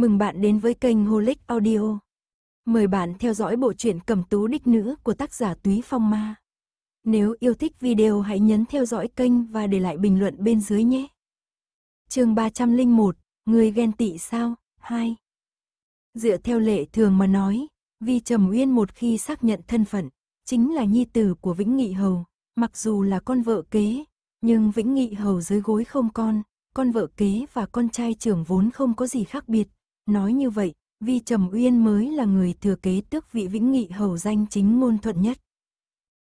Mừng bạn đến với kênh Holic Audio. Mời bạn theo dõi bộ truyện Cẩm Tú Đích Nữ của tác giả Túy Phong Ma. Nếu yêu thích video hãy nhấn theo dõi kênh và để lại bình luận bên dưới nhé. Chương 301, người ghen tị sao? 2. Dựa theo lệ thường mà nói, vì Trầm Uyên một khi xác nhận thân phận, chính là nhi tử của Vĩnh Nghị Hầu, mặc dù là con vợ kế, nhưng Vĩnh Nghị Hầu dưới gối không con, con vợ kế và con trai trưởng vốn không có gì khác biệt, Nói như vậy, Vi Trầm Uyên mới là người thừa kế tước vị vĩnh nghị hầu danh chính ngôn thuận nhất.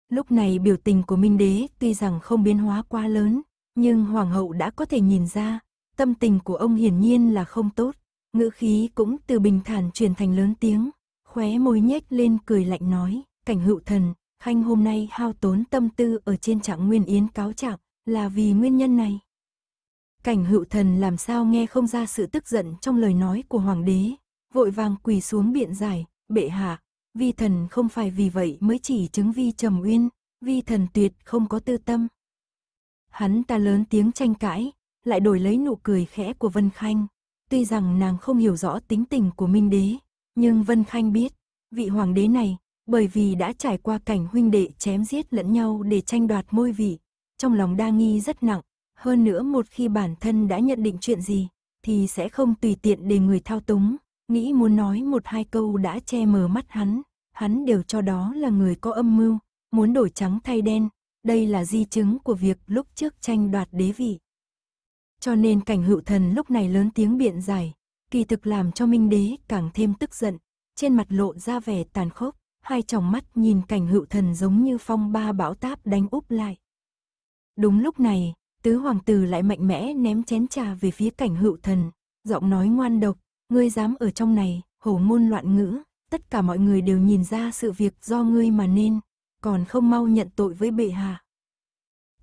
Lúc này biểu tình của Minh Đế tuy rằng không biến hóa quá lớn, nhưng Hoàng hậu đã có thể nhìn ra, tâm tình của ông hiển nhiên là không tốt, ngữ khí cũng từ bình thản chuyển thành lớn tiếng, khóe môi nhếch lên cười lạnh nói, cảnh hữu thần, khanh hôm nay hao tốn tâm tư ở trên trạng nguyên yến cáo trạng, là vì nguyên nhân này. Cảnh hữu thần làm sao nghe không ra sự tức giận trong lời nói của hoàng đế, vội vàng quỳ xuống biện giải, bệ hạ, vi thần không phải vì vậy mới chỉ chứng vi trầm uyên, vi thần tuyệt không có tư tâm. Hắn ta lớn tiếng tranh cãi, lại đổi lấy nụ cười khẽ của Vân Khanh, tuy rằng nàng không hiểu rõ tính tình của Minh Đế, nhưng Vân Khanh biết, vị hoàng đế này, bởi vì đã trải qua cảnh huynh đệ chém giết lẫn nhau để tranh đoạt ngôi vị, trong lòng đa nghi rất nặng, hơn nữa một khi bản thân đã nhận định chuyện gì, thì sẽ không tùy tiện để người thao túng, nghĩ muốn nói một hai câu đã che mờ mắt hắn, hắn đều cho đó là người có âm mưu, muốn đổi trắng thay đen, đây là di chứng của việc lúc trước tranh đoạt đế vị. Cho nên cảnh hữu thần lúc này lớn tiếng biện giải, kỳ thực làm cho minh đế càng thêm tức giận, trên mặt lộ ra vẻ tàn khốc, hai tròng mắt nhìn cảnh hữu thần giống như phong ba bão táp đánh úp lại. Đúng lúc này, tứ hoàng tử lại mạnh mẽ ném chén trà về phía cảnh hữu thần, giọng nói ngoan độc, ngươi dám ở trong này, hổ ngôn loạn ngữ, tất cả mọi người đều nhìn ra sự việc do ngươi mà nên, còn không mau nhận tội với bệ hạ.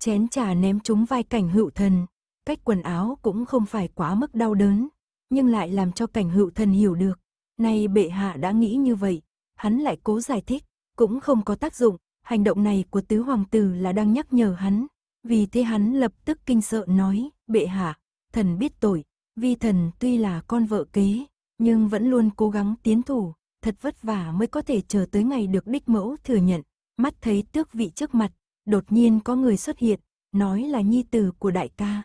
Chén trà ném trúng vai cảnh hữu thần, cách quần áo cũng không phải quá mức đau đớn, nhưng lại làm cho cảnh hữu thần hiểu được, nay bệ hạ đã nghĩ như vậy, hắn lại cố giải thích, cũng không có tác dụng, hành động này của tứ hoàng tử là đang nhắc nhở hắn, vì thế hắn lập tức kinh sợ nói, bệ hạ, thần biết tội, vi thần tuy là con vợ kế, nhưng vẫn luôn cố gắng tiến thủ, thật vất vả mới có thể chờ tới ngày được đích mẫu thừa nhận, mắt thấy tước vị trước mặt, đột nhiên có người xuất hiện, nói là nhi tử của đại ca.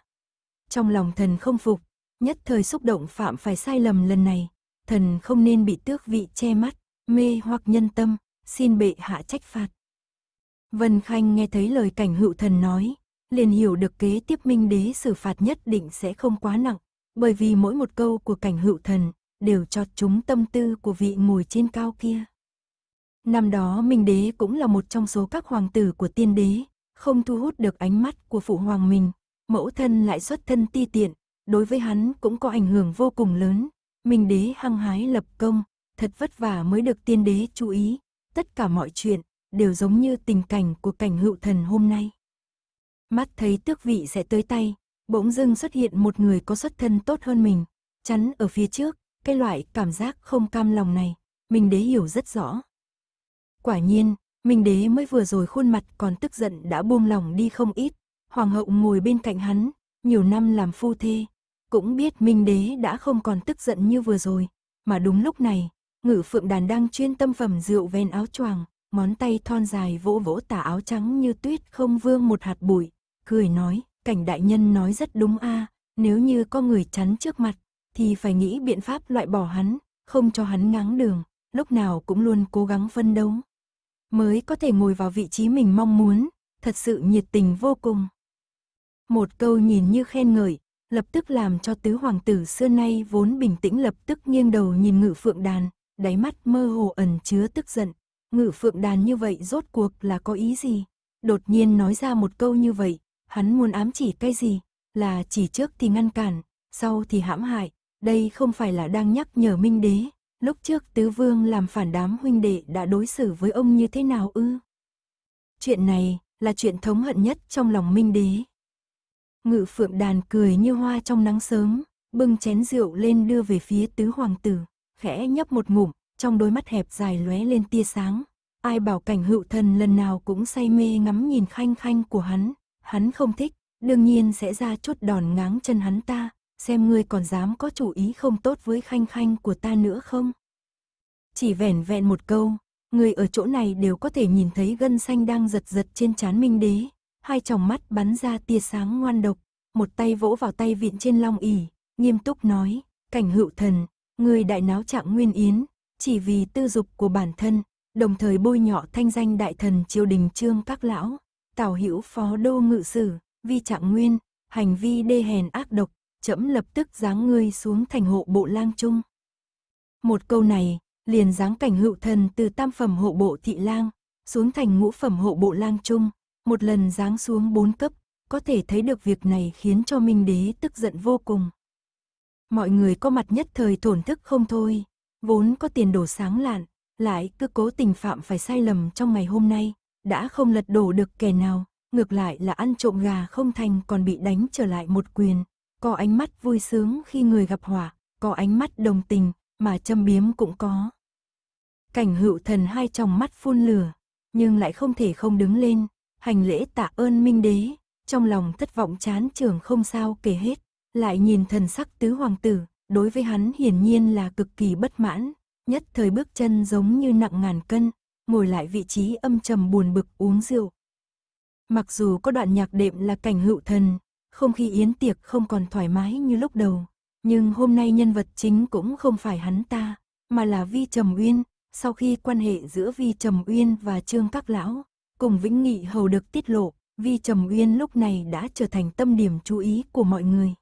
Trong lòng thần không phục, nhất thời xúc động phạm phải sai lầm lần này, thần không nên bị tước vị che mắt, mê hoặc nhân tâm, xin bệ hạ trách phạt. Vân Khanh nghe thấy lời cảnh hữu thần nói, liền hiểu được kế tiếp minh đế xử phạt nhất định sẽ không quá nặng, bởi vì mỗi một câu của cảnh hữu thần đều cho chúng tâm tư của vị ngồi trên cao kia. Năm đó Minh Đế cũng là một trong số các hoàng tử của tiên đế, không thu hút được ánh mắt của phụ hoàng mình, mẫu thân lại xuất thân ti tiện, đối với hắn cũng có ảnh hưởng vô cùng lớn. Minh Đế hăng hái lập công, thật vất vả mới được tiên đế chú ý, tất cả mọi chuyện đều giống như tình cảnh của cảnh hữu thần hôm nay. Mắt thấy tước vị sẽ tới tay, bỗng dưng xuất hiện một người có xuất thân tốt hơn mình, chắn ở phía trước, cái loại cảm giác không cam lòng này, minh đế hiểu rất rõ. Quả nhiên, Minh đế mới vừa rồi khuôn mặt còn tức giận đã buông lòng đi không ít, hoàng hậu ngồi bên cạnh hắn, nhiều năm làm phu thê, cũng biết Minh đế đã không còn tức giận như vừa rồi, mà đúng lúc này, Ngự Phượng Đàn đang chuyên tâm phẩm rượu ven áo choàng, món tay thon dài vỗ vỗ tả áo trắng như tuyết không vương một hạt bụi, cười nói, cảnh đại nhân nói rất đúng a nếu như có người chắn trước mặt, thì phải nghĩ biện pháp loại bỏ hắn, không cho hắn ngáng đường, lúc nào cũng luôn cố gắng phân đấu. Mới có thể ngồi vào vị trí mình mong muốn, thật sự nhiệt tình vô cùng. Một câu nhìn như khen ngợi, lập tức làm cho tứ hoàng tử xưa nay vốn bình tĩnh lập tức nghiêng đầu nhìn ngự phượng đàn, đáy mắt mơ hồ ẩn chứa tức giận. Ngự phượng đàn như vậy rốt cuộc là có ý gì? Đột nhiên nói ra một câu như vậy, Hắn muốn ám chỉ cái gì? Là chỉ trước thì ngăn cản, sau thì hãm hại. Đây không phải là đang nhắc nhở Minh Đế. Lúc trước Tứ Vương làm phản đám huynh đệ đã đối xử với ông như thế nào ư? Chuyện này là chuyện thống hận nhất trong lòng Minh Đế. Ngự phượng đàn cười như hoa trong nắng sớm, bưng chén rượu lên đưa về phía tứ hoàng tử, khẽ nhấp một ngụm, trong đôi mắt hẹp dài lóe lên tia sáng. Ai bảo cảnh hữu thần lần nào cũng say mê ngắm nhìn khanh khanh của hắn, hắn không thích, đương nhiên sẽ ra chút đòn ngáng chân hắn ta, xem ngươi còn dám có chủ ý không tốt với khanh khanh của ta nữa không. Chỉ vẻn vẹn một câu, người ở chỗ này đều có thể nhìn thấy gân xanh đang giật giật trên trán minh đế, hai tròng mắt bắn ra tia sáng ngoan độc, một tay vỗ vào tay vịn trên long ỉ, nghiêm túc nói, cảnh hữu thần, người đại náo trạng nguyên yến, chỉ vì tư dục của bản thân, đồng thời bôi nhọ thanh danh đại thần triều đình trương các lão. Tào Hữu phó đô ngự sử, vi trạng nguyên, hành vi đê hèn ác độc, trẫm lập tức giáng ngươi xuống thành hộ bộ lang trung. Một câu này, liền giáng cảnh hữu thần từ tam phẩm hộ bộ thị lang, xuống thành ngũ phẩm hộ bộ lang trung, một lần giáng xuống bốn cấp, có thể thấy được việc này khiến cho Minh Đế tức giận vô cùng. Mọi người có mặt nhất thời thổn thức không thôi, vốn có tiền đồ sáng lạn, lại cứ cố tình phạm phải sai lầm trong ngày hôm nay, đã không lật đổ được kẻ nào, ngược lại là ăn trộm gà không thành còn bị đánh trở lại một quyền. Có ánh mắt vui sướng khi người gặp hỏa, có ánh mắt đồng tình, mà châm biếm cũng có. Cảnh hữu thần hai tròng mắt phun lửa, nhưng lại không thể không đứng lên, hành lễ tạ ơn minh đế, trong lòng thất vọng chán trường không sao kể hết, lại nhìn thần sắc tứ hoàng tử, đối với hắn hiển nhiên là cực kỳ bất mãn, nhất thời bước chân giống như nặng ngàn cân, ngồi lại vị trí âm trầm buồn bực uống rượu. Mặc dù có đoạn nhạc đệm là cảnh hữu thần, không khí yến tiệc không còn thoải mái như lúc đầu, nhưng hôm nay nhân vật chính cũng không phải hắn ta, mà là Vi Trầm Uyên, sau khi quan hệ giữa Vi Trầm Uyên và Trương Các Lão, cùng Vĩnh Nghị Hầu được tiết lộ, Vi Trầm Uyên lúc này đã trở thành tâm điểm chú ý của mọi người.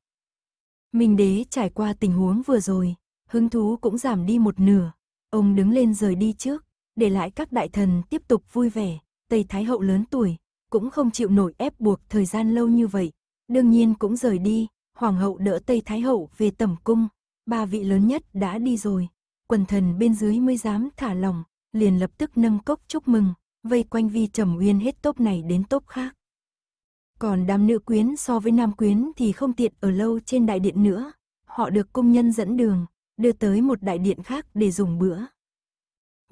Minh Đế trải qua tình huống vừa rồi, hứng thú cũng giảm đi một nửa, ông đứng lên rời đi trước, để lại các đại thần tiếp tục vui vẻ. Tây Thái Hậu lớn tuổi, cũng không chịu nổi ép buộc thời gian lâu như vậy, đương nhiên cũng rời đi, Hoàng hậu đỡ Tây Thái Hậu về tẩm cung, ba vị lớn nhất đã đi rồi, quần thần bên dưới mới dám thả lòng, liền lập tức nâng cốc chúc mừng, vây quanh vi trầm uyên hết tốp này đến tốp khác. Còn đám nữ quyến so với nam quyến thì không tiện ở lâu trên đại điện nữa, họ được công nhân dẫn đường, đưa tới một đại điện khác để dùng bữa.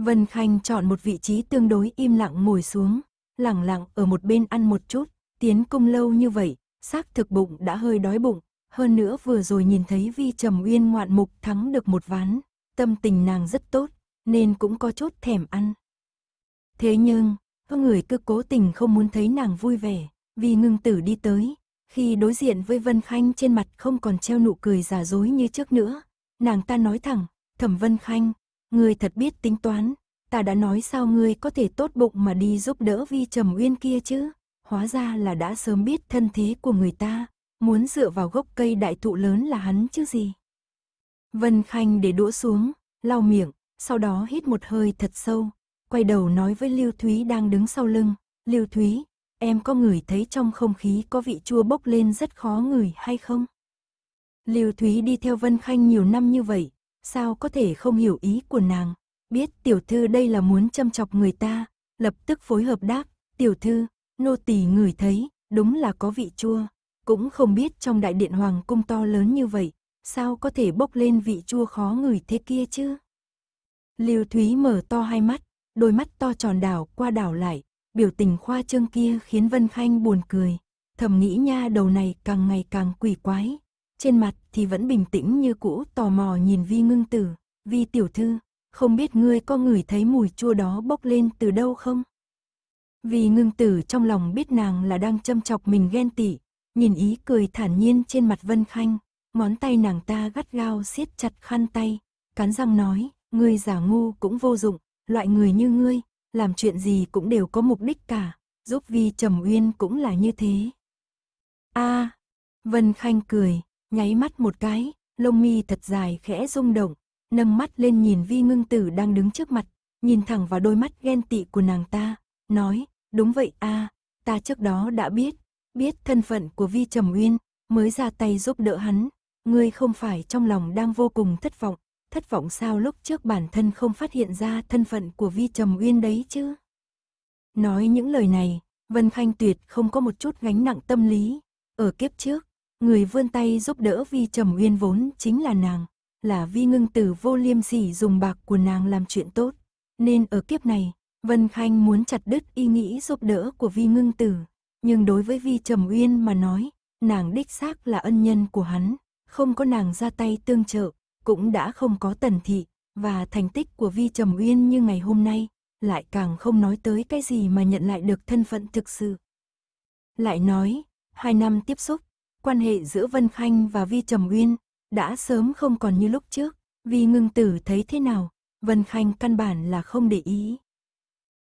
Vân Khanh chọn một vị trí tương đối im lặng ngồi xuống, lẳng lặng ở một bên ăn một chút, tiến cung lâu như vậy, xác thực bụng đã hơi đói bụng, hơn nữa vừa rồi nhìn thấy Vi Trầm Uyên ngoạn mục thắng được một ván, tâm tình nàng rất tốt, nên cũng có chút thèm ăn. Thế nhưng, người cứ cố tình không muốn thấy nàng vui vẻ, vì ngưng tử đi tới, khi đối diện với Vân Khanh trên mặt không còn treo nụ cười giả dối như trước nữa, nàng ta nói thẳng, Thẩm Vân Khanh, Ngươi thật biết tính toán, ta đã nói sao ngươi có thể tốt bụng mà đi giúp đỡ vi trầm uyên kia chứ. Hóa ra là đã sớm biết thân thế của người ta, muốn dựa vào gốc cây đại thụ lớn là hắn chứ gì. Vân Khanh để đũa xuống, lau miệng, sau đó hít một hơi thật sâu, quay đầu nói với Lưu Thúy đang đứng sau lưng, "Lưu Thúy, em có ngửi thấy trong không khí có vị chua bốc lên rất khó ngửi hay không?" Lưu Thúy đi theo Vân Khanh nhiều năm như vậy, sao có thể không hiểu ý của nàng. Biết tiểu thư đây là muốn châm chọc người ta, lập tức phối hợp đáp, tiểu thư, nô tỳ ngửi thấy, đúng là có vị chua. Cũng không biết trong đại điện hoàng cung to lớn như vậy, sao có thể bốc lên vị chua khó ngửi thế kia chứ. Liêu Thúy mở to hai mắt, đôi mắt to tròn đảo qua đảo lại, biểu tình khoa trương kia khiến Vân Khanh buồn cười. Thầm nghĩ nha đầu này càng ngày càng quỷ quái, trên mặt thì vẫn bình tĩnh như cũ tò mò nhìn Vi ngưng tử. Vi tiểu thư, không biết ngươi có ngửi thấy mùi chua đó bốc lên từ đâu không? Vì ngưng tử trong lòng biết nàng là đang châm chọc mình ghen tị, nhìn ý cười thản nhiên trên mặt Vân Khanh, ngón tay nàng ta gắt gao siết chặt khăn tay, cắn răng nói, ngươi giả ngu cũng vô dụng, loại người như ngươi, làm chuyện gì cũng đều có mục đích cả, giúp Vi Trầm Uyên cũng là như thế. A, à, Vân Khanh cười, nháy mắt một cái, lông mi thật dài khẽ rung động, nâng mắt lên nhìn vi ngưng tử đang đứng trước mặt, nhìn thẳng vào đôi mắt ghen tị của nàng ta, nói, đúng vậy a ta trước đó đã biết, biết thân phận của vi trầm uyên, mới ra tay giúp đỡ hắn, ngươi không phải trong lòng đang vô cùng thất vọng, thất vọng sao lúc trước bản thân không phát hiện ra thân phận của vi trầm uyên đấy chứ. Nói những lời này, Vân Khanh Tuyệt không có một chút gánh nặng tâm lý, ở kiếp trước, Người vươn tay giúp đỡ Vi Trầm Uyên vốn chính là nàng, là Vi ngưng tử vô liêm sỉ dùng bạc của nàng làm chuyện tốt. Nên ở kiếp này, Vân Khanh muốn chặt đứt ý nghĩ giúp đỡ của Vi ngưng tử. Nhưng đối với Vi Trầm Uyên mà nói, nàng đích xác là ân nhân của hắn, không có nàng ra tay tương trợ, cũng đã không có tần thị, và thành tích của Vi Trầm Uyên như ngày hôm nay, lại càng không nói tới cái gì mà nhận lại được thân phận thực sự. Lại nói, hai năm tiếp xúc, quan hệ giữa Vân Khanh và Vi Trầm Uyên đã sớm không còn như lúc trước, vì ngưng tử thấy thế nào, Vân Khanh căn bản là không để ý.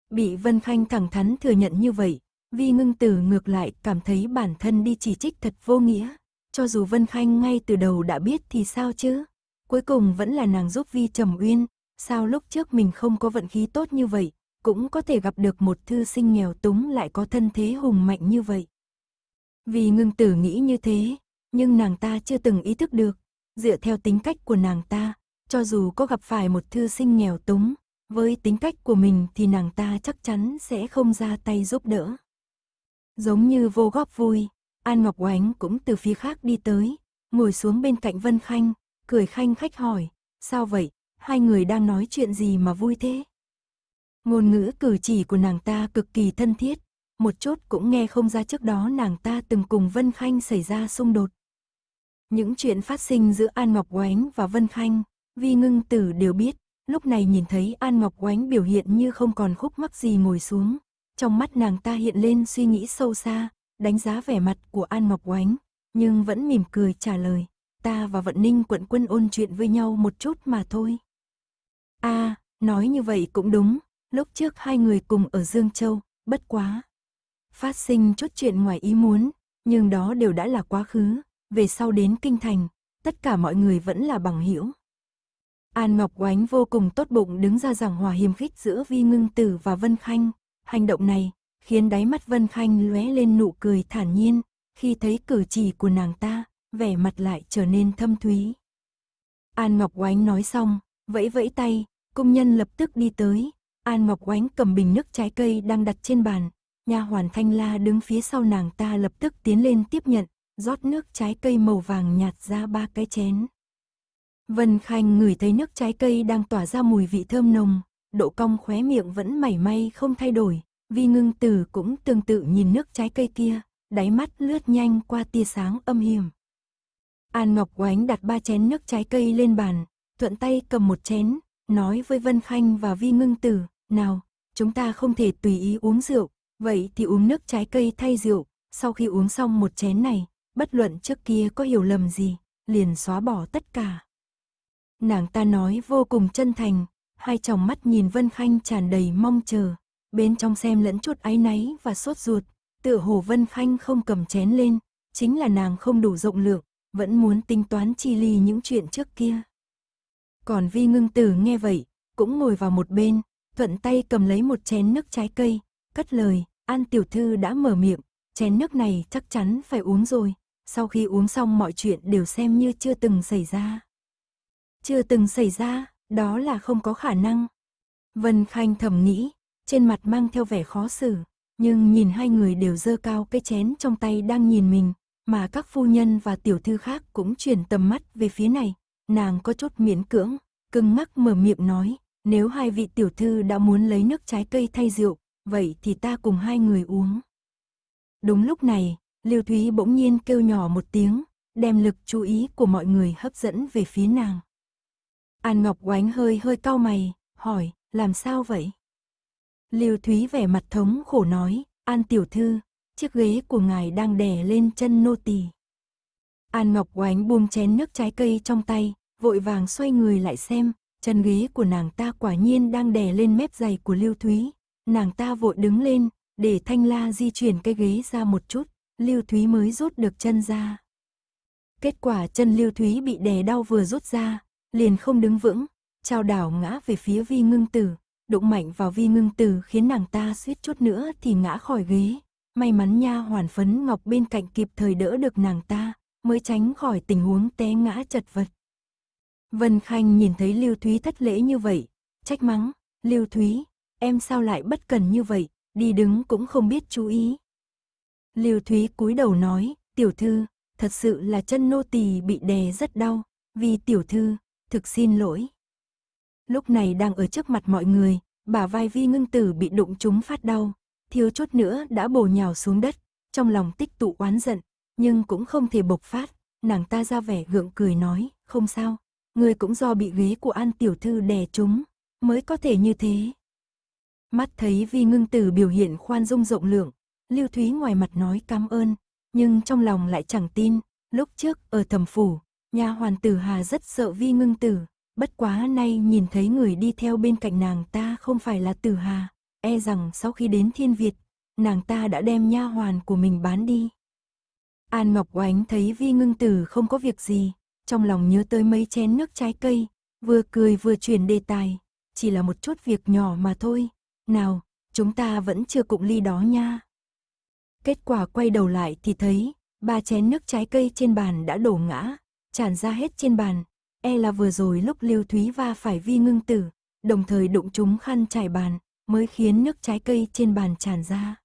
Bị Vân Khanh thẳng thắn thừa nhận như vậy, Vi ngưng tử ngược lại cảm thấy bản thân đi chỉ trích thật vô nghĩa, cho dù Vân Khanh ngay từ đầu đã biết thì sao chứ, cuối cùng vẫn là nàng giúp Vi Trầm Uyên, sao lúc trước mình không có vận khí tốt như vậy, cũng có thể gặp được một thư sinh nghèo túng lại có thân thế hùng mạnh như vậy. Vì ngưng tử nghĩ như thế, nhưng nàng ta chưa từng ý thức được, dựa theo tính cách của nàng ta, cho dù có gặp phải một thư sinh nghèo túng, với tính cách của mình thì nàng ta chắc chắn sẽ không ra tay giúp đỡ. Giống như vô góp vui, An Ngọc Oánh cũng từ phía khác đi tới, ngồi xuống bên cạnh Vân Khanh, cười khanh khách hỏi, sao vậy, hai người đang nói chuyện gì mà vui thế? Ngôn ngữ cử chỉ của nàng ta cực kỳ thân thiết, một chút cũng nghe không ra trước đó nàng ta từng cùng Vân Khanh xảy ra xung đột. Những chuyện phát sinh giữa An Ngọc Oánh và Vân Khanh, Vi Ngưng Tử đều biết, lúc này nhìn thấy An Ngọc Oánh biểu hiện như không còn khúc mắc gì ngồi xuống. Trong mắt nàng ta hiện lên suy nghĩ sâu xa, đánh giá vẻ mặt của An Ngọc Oánh, nhưng vẫn mỉm cười trả lời, ta và Vận Ninh quận quân ôn chuyện với nhau một chút mà thôi. a à, nói như vậy cũng đúng, lúc trước hai người cùng ở Dương Châu, bất quá, Phát sinh chút chuyện ngoài ý muốn, nhưng đó đều đã là quá khứ, về sau đến kinh thành, tất cả mọi người vẫn là bằng hữu. An Ngọc Oánh vô cùng tốt bụng đứng ra giảng hòa hiềm khích giữa Vi Ngưng Tử và Vân Khanh, hành động này khiến đáy mắt Vân Khanh lóe lên nụ cười thản nhiên, khi thấy cử chỉ của nàng ta, vẻ mặt lại trở nên thâm thúy. An Ngọc Oánh nói xong, vẫy vẫy tay, công nhân lập tức đi tới, An Ngọc Oánh cầm bình nước trái cây đang đặt trên bàn, nha hoàn Thanh La đứng phía sau nàng ta lập tức tiến lên tiếp nhận, rót nước trái cây màu vàng nhạt ra ba cái chén. Vân Khanh ngửi thấy nước trái cây đang tỏa ra mùi vị thơm nồng, độ cong khóe miệng vẫn mảy may không thay đổi, Vi ngưng tử cũng tương tự nhìn nước trái cây kia, đáy mắt lướt nhanh qua tia sáng âm hiểm. An Ngọc Oánh đặt ba chén nước trái cây lên bàn, thuận tay cầm một chén, nói với Vân Khanh và Vi Ngưng Tử, nào, chúng ta không thể tùy ý uống rượu, Vậy thì uống nước trái cây thay rượu, sau khi uống xong một chén này, bất luận trước kia có hiểu lầm gì, liền xóa bỏ tất cả. Nàng ta nói vô cùng chân thành, hai tròng mắt nhìn Vân Khanh tràn đầy mong chờ, bên trong xem lẫn chút áy náy và sốt ruột, tựa hồ Vân Khanh không cầm chén lên, chính là nàng không đủ rộng lượng, vẫn muốn tính toán chi ly những chuyện trước kia. Còn Vi Ngưng Tử nghe vậy, cũng ngồi vào một bên, thuận tay cầm lấy một chén nước trái cây, cất lời, An tiểu thư đã mở miệng, chén nước này chắc chắn phải uống rồi, sau khi uống xong mọi chuyện đều xem như chưa từng xảy ra. Chưa từng xảy ra, đó là không có khả năng. Vân Khanh thầm nghĩ, trên mặt mang theo vẻ khó xử, nhưng nhìn hai người đều dơ cao cái chén trong tay đang nhìn mình, mà các phu nhân và tiểu thư khác cũng chuyển tầm mắt về phía này, nàng có chút miễn cưỡng, cưng mắc mở miệng nói, nếu hai vị tiểu thư đã muốn lấy nước trái cây thay rượu, vậy thì ta cùng hai người uống. Đúng lúc này, Liêu Thúy bỗng nhiên kêu nhỏ một tiếng, đem lực chú ý của mọi người hấp dẫn về phía nàng. An Ngọc oánh hơi hơi cau mày, hỏi, làm sao vậy? Liêu Thúy vẻ mặt thống khổ nói, An tiểu thư, chiếc ghế của ngài đang đè lên chân nô tỳ. An Ngọc oánh buông chén nước trái cây trong tay, vội vàng xoay người lại xem, chân ghế của nàng ta quả nhiên đang đè lên mép giày của Liêu Thúy, Nàng ta vội đứng lên, để Thanh La di chuyển cái ghế ra một chút, Lưu Thúy mới rút được chân ra. Kết quả chân Lưu Thúy bị đè đau vừa rút ra, liền không đứng vững, trao đảo ngã về phía Vi Ngưng Tử, đụng mạnh vào Vi Ngưng Tử khiến nàng ta suýt chút nữa thì ngã khỏi ghế. May mắn nha hoàn phấn ngọc bên cạnh kịp thời đỡ được nàng ta, mới tránh khỏi tình huống té ngã chật vật. Vân Khanh nhìn thấy Lưu Thúy thất lễ như vậy, trách mắng, Lưu Thúy, em sao lại bất cần như vậy, đi đứng cũng không biết chú ý. Liêu Thúy cúi đầu nói, tiểu thư, thật sự là chân nô tỳ bị đè rất đau, vì tiểu thư, thực xin lỗi. Lúc này đang ở trước mặt mọi người, bà vai vi ngưng tử bị đụng trúng phát đau, thiếu chút nữa đã bổ nhào xuống đất, trong lòng tích tụ oán giận, nhưng cũng không thể bộc phát, nàng ta ra vẻ gượng cười nói, không sao, người cũng do bị ghế của an tiểu thư đè trúng, mới có thể như thế, Mắt thấy Vi Ngưng Tử biểu hiện khoan dung rộng lượng, Lưu Thúy ngoài mặt nói cảm ơn, nhưng trong lòng lại chẳng tin, lúc trước ở thầm phủ, nhà hoàn tử Hà rất sợ Vi Ngưng Tử, bất quá nay nhìn thấy người đi theo bên cạnh nàng ta không phải là Tử Hà, e rằng sau khi đến Thiên Việt, nàng ta đã đem nha hoàn của mình bán đi. An Ngọc Oánh thấy Vi Ngưng Tử không có việc gì, trong lòng nhớ tới mấy chén nước trái cây, vừa cười vừa chuyển đề tài, chỉ là một chút việc nhỏ mà thôi, nào, chúng ta vẫn chưa cụng ly đó nha. Kết quả quay đầu lại thì thấy, ba chén nước trái cây trên bàn đã đổ ngã, tràn ra hết trên bàn. E là vừa rồi lúc Lưu Thúy va phải vi ngưng tử, đồng thời đụng chúng khăn trải bàn, mới khiến nước trái cây trên bàn tràn ra.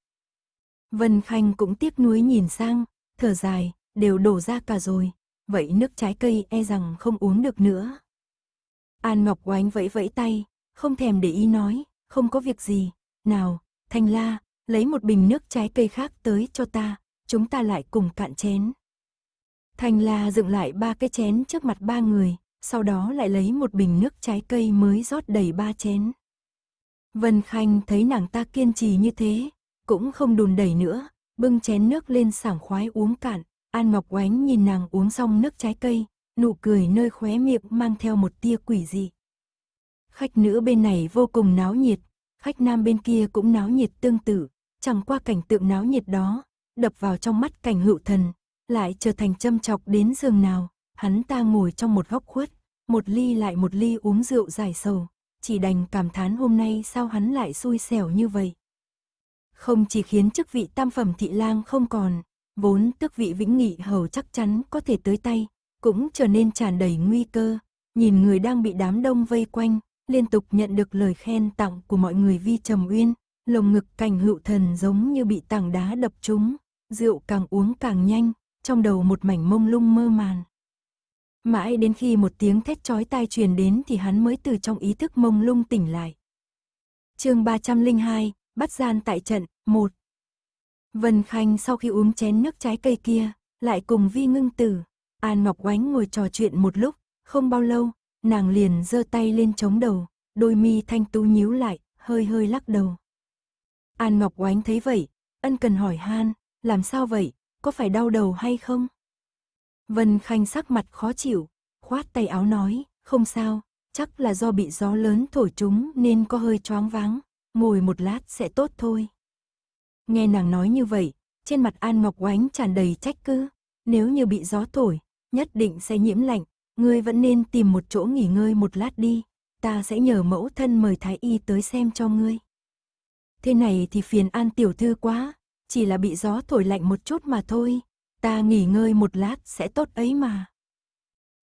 Vân Khanh cũng tiếc nuối nhìn sang, thở dài, đều đổ ra cả rồi, vậy nước trái cây e rằng không uống được nữa. An Ngọc Oánh vẫy vẫy tay, không thèm để ý nói, không có việc gì, nào, Thanh La, lấy một bình nước trái cây khác tới cho ta, chúng ta lại cùng cạn chén. Thanh La dựng lại ba cái chén trước mặt ba người, sau đó lại lấy một bình nước trái cây mới rót đầy ba chén. Vân Khanh thấy nàng ta kiên trì như thế, cũng không đùn đẩy nữa, bưng chén nước lên sảng khoái uống cạn, An Ngọc Oánh nhìn nàng uống xong nước trái cây, nụ cười nơi khóe miệng mang theo một tia quỷ dị. Khách nữ bên này vô cùng náo nhiệt, khách nam bên kia cũng náo nhiệt tương tự, chẳng qua cảnh tượng náo nhiệt đó, đập vào trong mắt cảnh hữu thần, lại trở thành châm chọc đến giường nào, hắn ta ngồi trong một góc khuất, một ly lại một ly uống rượu dài sầu, chỉ đành cảm thán hôm nay sao hắn lại xui xẻo như vậy. Không chỉ khiến chức vị tam phẩm thị lang không còn, vốn tước vị vĩnh nghị hầu chắc chắn có thể tới tay, cũng trở nên tràn đầy nguy cơ, nhìn người đang bị đám đông vây quanh, liên tục nhận được lời khen tặng của mọi người vi trầm uyên, lồng ngực cảnh hữu thần giống như bị tảng đá đập trúng, rượu càng uống càng nhanh, trong đầu một mảnh mông lung mơ màn. Mãi đến khi một tiếng thét chói tai truyền đến thì hắn mới từ trong ý thức mông lung tỉnh lại. chương 302, bắt gian tại trận, một Vân Khanh sau khi uống chén nước trái cây kia, lại cùng Vi Ngưng Tử, An Ngọc Oánh ngồi trò chuyện một lúc, không bao lâu, Nàng liền giơ tay lên chống đầu, đôi mi thanh tú nhíu lại, hơi hơi lắc đầu. An Ngọc Oánh thấy vậy, ân cần hỏi Han, làm sao vậy, có phải đau đầu hay không? Vân Khanh sắc mặt khó chịu, khoát tay áo nói, không sao, chắc là do bị gió lớn thổi chúng nên có hơi choáng váng, ngồi một lát sẽ tốt thôi. Nghe nàng nói như vậy, trên mặt An Ngọc Oánh tràn đầy trách cứ, nếu như bị gió thổi, nhất định sẽ nhiễm lạnh, ngươi vẫn nên tìm một chỗ nghỉ ngơi một lát đi, ta sẽ nhờ mẫu thân mời thái y tới xem cho ngươi. Thế này thì phiền an tiểu thư quá, chỉ là bị gió thổi lạnh một chút mà thôi, ta nghỉ ngơi một lát sẽ tốt ấy mà.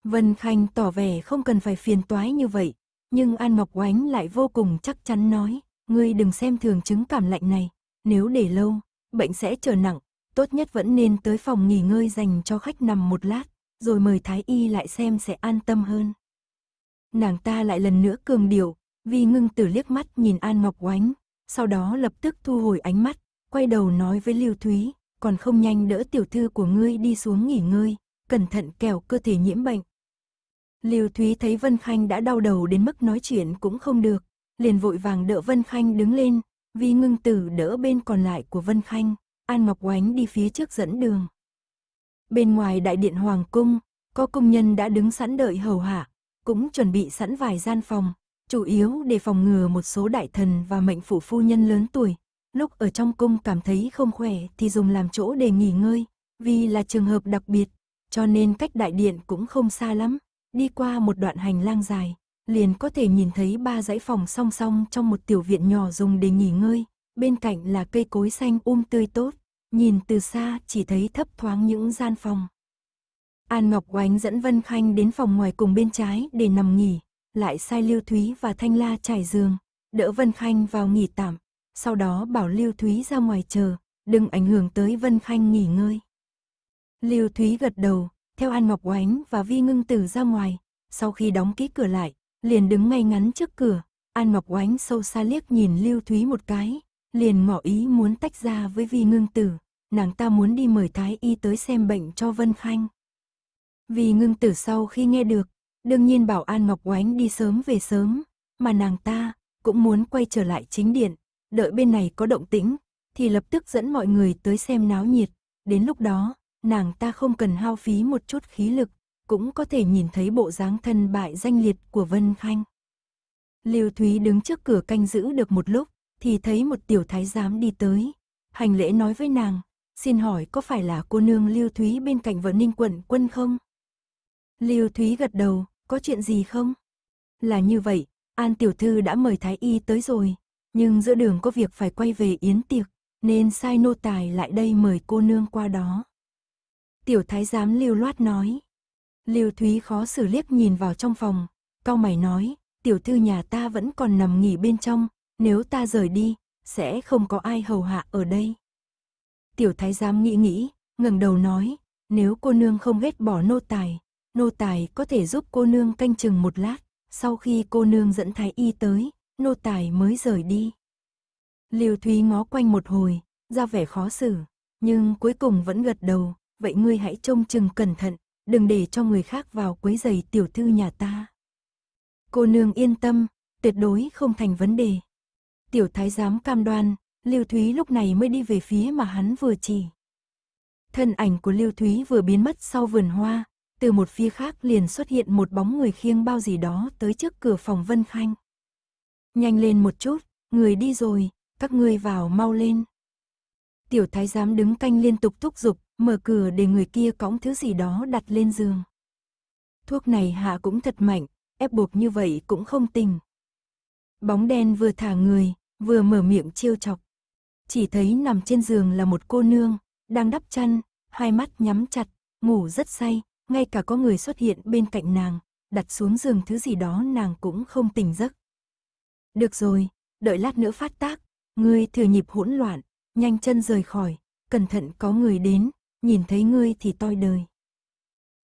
Vân Khanh tỏ vẻ không cần phải phiền toái như vậy, nhưng An Ngọc Oánh lại vô cùng chắc chắn nói, ngươi đừng xem thường chứng cảm lạnh này, nếu để lâu, bệnh sẽ trở nặng, tốt nhất vẫn nên tới phòng nghỉ ngơi dành cho khách nằm một lát rồi mời Thái Y lại xem sẽ an tâm hơn. Nàng ta lại lần nữa cường điệu, vì ngưng tử liếc mắt nhìn An Ngọc Oánh, sau đó lập tức thu hồi ánh mắt, quay đầu nói với Lưu Thúy, còn không nhanh đỡ tiểu thư của ngươi đi xuống nghỉ ngơi, cẩn thận kẻo cơ thể nhiễm bệnh. Lưu Thúy thấy Vân Khanh đã đau đầu đến mức nói chuyện cũng không được, liền vội vàng đỡ Vân Khanh đứng lên, vì ngưng tử đỡ bên còn lại của Vân Khanh, An Ngọc Oánh đi phía trước dẫn đường. Bên ngoài đại điện Hoàng Cung, có công nhân đã đứng sẵn đợi hầu hạ, cũng chuẩn bị sẵn vài gian phòng, chủ yếu để phòng ngừa một số đại thần và mệnh phủ phu nhân lớn tuổi. Lúc ở trong cung cảm thấy không khỏe thì dùng làm chỗ để nghỉ ngơi, vì là trường hợp đặc biệt, cho nên cách đại điện cũng không xa lắm. Đi qua một đoạn hành lang dài, liền có thể nhìn thấy ba dãy phòng song song trong một tiểu viện nhỏ dùng để nghỉ ngơi, bên cạnh là cây cối xanh um tươi tốt nhìn từ xa chỉ thấy thấp thoáng những gian phòng. An Ngọc Oánh dẫn Vân Khanh đến phòng ngoài cùng bên trái để nằm nghỉ, lại sai Lưu Thúy và Thanh La trải giường, đỡ Vân Khanh vào nghỉ tạm, sau đó bảo Lưu Thúy ra ngoài chờ, đừng ảnh hưởng tới Vân Khanh nghỉ ngơi. Lưu Thúy gật đầu, theo An Ngọc Oánh và Vi Ngưng Tử ra ngoài, sau khi đóng kỹ cửa lại, liền đứng ngay ngắn trước cửa, An Ngọc Oánh sâu xa liếc nhìn Lưu Thúy một cái, liền ngỏ ý muốn tách ra với Vi Ngưng Tử nàng ta muốn đi mời thái y tới xem bệnh cho Vân Khanh. Vì ngưng tử sau khi nghe được, đương nhiên bảo An Ngọc Oánh đi sớm về sớm, mà nàng ta cũng muốn quay trở lại chính điện, đợi bên này có động tĩnh, thì lập tức dẫn mọi người tới xem náo nhiệt, đến lúc đó, nàng ta không cần hao phí một chút khí lực, cũng có thể nhìn thấy bộ dáng thân bại danh liệt của Vân Khanh. Lưu Thúy đứng trước cửa canh giữ được một lúc, thì thấy một tiểu thái giám đi tới, hành lễ nói với nàng, Xin hỏi có phải là cô nương Lưu Thúy bên cạnh vợ Ninh Quận Quân không? Lưu Thúy gật đầu, có chuyện gì không? Là như vậy, An Tiểu Thư đã mời Thái Y tới rồi, nhưng giữa đường có việc phải quay về yến tiệc, nên sai nô tài lại đây mời cô nương qua đó. Tiểu Thái giám lưu loát nói. Lưu Thúy khó xử liếc nhìn vào trong phòng, cao mày nói, tiểu thư nhà ta vẫn còn nằm nghỉ bên trong, nếu ta rời đi, sẽ không có ai hầu hạ ở đây. Tiểu thái giám nghĩ nghĩ, ngẩng đầu nói, nếu cô nương không ghét bỏ nô tài, nô tài có thể giúp cô nương canh chừng một lát, sau khi cô nương dẫn thái y tới, nô tài mới rời đi. Liêu Thúy ngó quanh một hồi, ra vẻ khó xử, nhưng cuối cùng vẫn gật đầu, vậy ngươi hãy trông chừng cẩn thận, đừng để cho người khác vào quấy giày tiểu thư nhà ta. Cô nương yên tâm, tuyệt đối không thành vấn đề. Tiểu thái giám cam đoan, Lưu Thúy lúc này mới đi về phía mà hắn vừa chỉ. Thân ảnh của Lưu Thúy vừa biến mất sau vườn hoa, từ một phía khác liền xuất hiện một bóng người khiêng bao gì đó tới trước cửa phòng Vân Khanh. Nhanh lên một chút, người đi rồi, các ngươi vào mau lên. Tiểu thái giám đứng canh liên tục thúc giục, mở cửa để người kia cõng thứ gì đó đặt lên giường. Thuốc này hạ cũng thật mạnh, ép buộc như vậy cũng không tình. Bóng đen vừa thả người, vừa mở miệng chiêu chọc chỉ thấy nằm trên giường là một cô nương, đang đắp chăn, hai mắt nhắm chặt, ngủ rất say, ngay cả có người xuất hiện bên cạnh nàng, đặt xuống giường thứ gì đó nàng cũng không tỉnh giấc. Được rồi, đợi lát nữa phát tác, ngươi thừa nhịp hỗn loạn, nhanh chân rời khỏi, cẩn thận có người đến, nhìn thấy ngươi thì toi đời.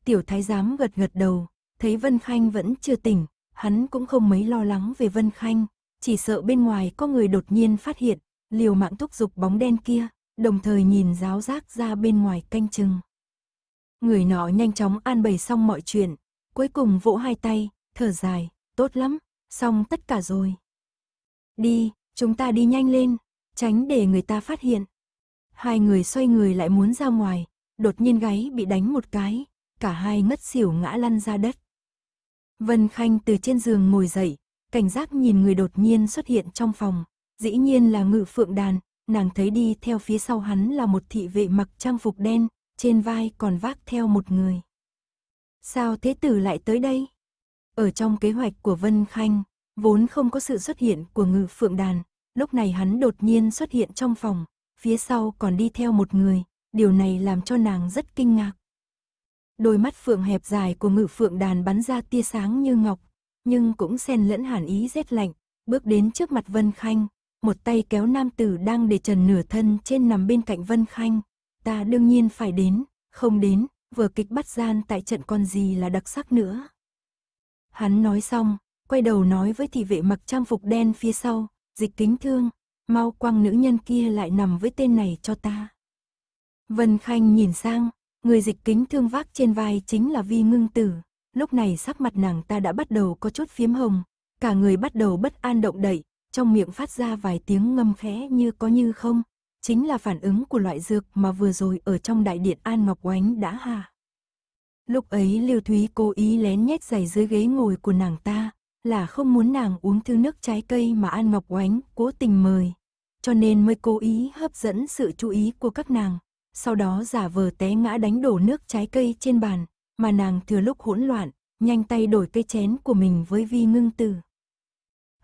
Tiểu thái giám gật gật đầu, thấy Vân Khanh vẫn chưa tỉnh, hắn cũng không mấy lo lắng về Vân Khanh, chỉ sợ bên ngoài có người đột nhiên phát hiện, liều mạng thúc giục bóng đen kia, đồng thời nhìn giáo giác ra bên ngoài canh chừng. Người nọ nhanh chóng an bày xong mọi chuyện, cuối cùng vỗ hai tay, thở dài, tốt lắm, xong tất cả rồi. Đi, chúng ta đi nhanh lên, tránh để người ta phát hiện. Hai người xoay người lại muốn ra ngoài, đột nhiên gáy bị đánh một cái, cả hai ngất xỉu ngã lăn ra đất. Vân Khanh từ trên giường ngồi dậy, cảnh giác nhìn người đột nhiên xuất hiện trong phòng, Dĩ nhiên là ngự phượng đàn, nàng thấy đi theo phía sau hắn là một thị vệ mặc trang phục đen, trên vai còn vác theo một người. Sao thế tử lại tới đây? Ở trong kế hoạch của Vân Khanh, vốn không có sự xuất hiện của ngự phượng đàn, lúc này hắn đột nhiên xuất hiện trong phòng, phía sau còn đi theo một người, điều này làm cho nàng rất kinh ngạc. Đôi mắt phượng hẹp dài của ngự phượng đàn bắn ra tia sáng như ngọc, nhưng cũng xen lẫn hàn ý rét lạnh, bước đến trước mặt Vân Khanh, một tay kéo nam tử đang để trần nửa thân trên nằm bên cạnh Vân Khanh. Ta đương nhiên phải đến, không đến, vừa kịch bắt gian tại trận còn gì là đặc sắc nữa. Hắn nói xong, quay đầu nói với thị vệ mặc trang phục đen phía sau, dịch kính thương, mau quăng nữ nhân kia lại nằm với tên này cho ta. Vân Khanh nhìn sang, người dịch kính thương vác trên vai chính là Vi Ngưng Tử, lúc này sắc mặt nàng ta đã bắt đầu có chút phiếm hồng, cả người bắt đầu bất an động đậy, trong miệng phát ra vài tiếng ngâm khẽ như có như không, chính là phản ứng của loại dược mà vừa rồi ở trong đại điện An Ngọc Oánh đã hạ. Lúc ấy Liêu Thúy cố ý lén nhét giày dưới ghế ngồi của nàng ta, là không muốn nàng uống thứ nước trái cây mà An Ngọc Oánh cố tình mời, cho nên mới cố ý hấp dẫn sự chú ý của các nàng, sau đó giả vờ té ngã đánh đổ nước trái cây trên bàn, mà nàng thừa lúc hỗn loạn, nhanh tay đổi cây chén của mình với vi ngưng tử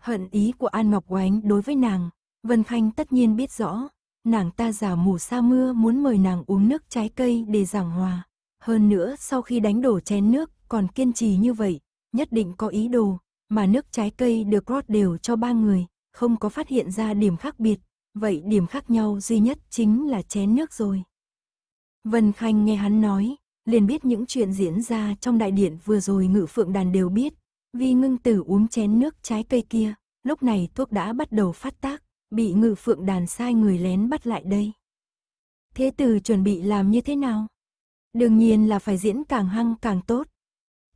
hận ý của An Ngọc Oánh đối với nàng, Vân Khanh tất nhiên biết rõ, nàng ta giả mù sa mưa muốn mời nàng uống nước trái cây để giảng hòa. Hơn nữa sau khi đánh đổ chén nước còn kiên trì như vậy, nhất định có ý đồ, mà nước trái cây được rót đều cho ba người, không có phát hiện ra điểm khác biệt, vậy điểm khác nhau duy nhất chính là chén nước rồi. Vân Khanh nghe hắn nói, liền biết những chuyện diễn ra trong đại điện vừa rồi ngự phượng đàn đều biết, Vi ngưng tử uống chén nước trái cây kia, lúc này thuốc đã bắt đầu phát tác, bị ngự phượng đàn sai người lén bắt lại đây. Thế tử chuẩn bị làm như thế nào? Đương nhiên là phải diễn càng hăng càng tốt.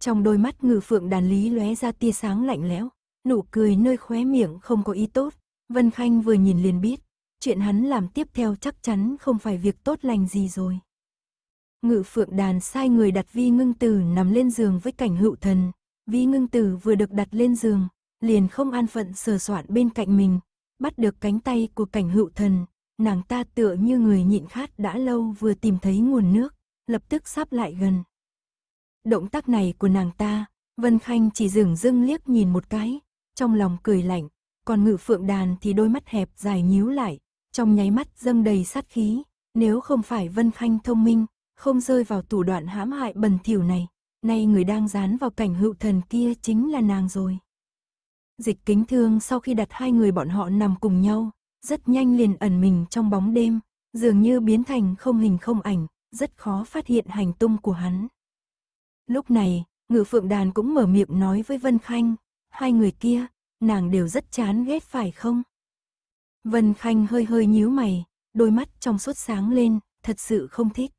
Trong đôi mắt ngự phượng đàn lý lóe ra tia sáng lạnh lẽo, nụ cười nơi khóe miệng không có ý tốt. Vân Khanh vừa nhìn liền biết, chuyện hắn làm tiếp theo chắc chắn không phải việc tốt lành gì rồi. Ngự phượng đàn sai người đặt vi ngưng tử nằm lên giường với cảnh hữu thần, Vi ngưng tử vừa được đặt lên giường, liền không an phận sờ soạn bên cạnh mình, bắt được cánh tay của cảnh hữu thần, nàng ta tựa như người nhịn khát đã lâu vừa tìm thấy nguồn nước, lập tức sắp lại gần. Động tác này của nàng ta, Vân Khanh chỉ dừng dưng liếc nhìn một cái, trong lòng cười lạnh, còn ngự phượng đàn thì đôi mắt hẹp dài nhíu lại, trong nháy mắt dâng đầy sát khí, nếu không phải Vân Khanh thông minh, không rơi vào thủ đoạn hãm hại bần thỉu này, Nay người đang dán vào cảnh hữu thần kia chính là nàng rồi. Dịch kính thương sau khi đặt hai người bọn họ nằm cùng nhau, rất nhanh liền ẩn mình trong bóng đêm, dường như biến thành không hình không ảnh, rất khó phát hiện hành tung của hắn. Lúc này, ngự phượng đàn cũng mở miệng nói với Vân Khanh, hai người kia, nàng đều rất chán ghét phải không? Vân Khanh hơi hơi nhíu mày, đôi mắt trong suốt sáng lên, thật sự không thích.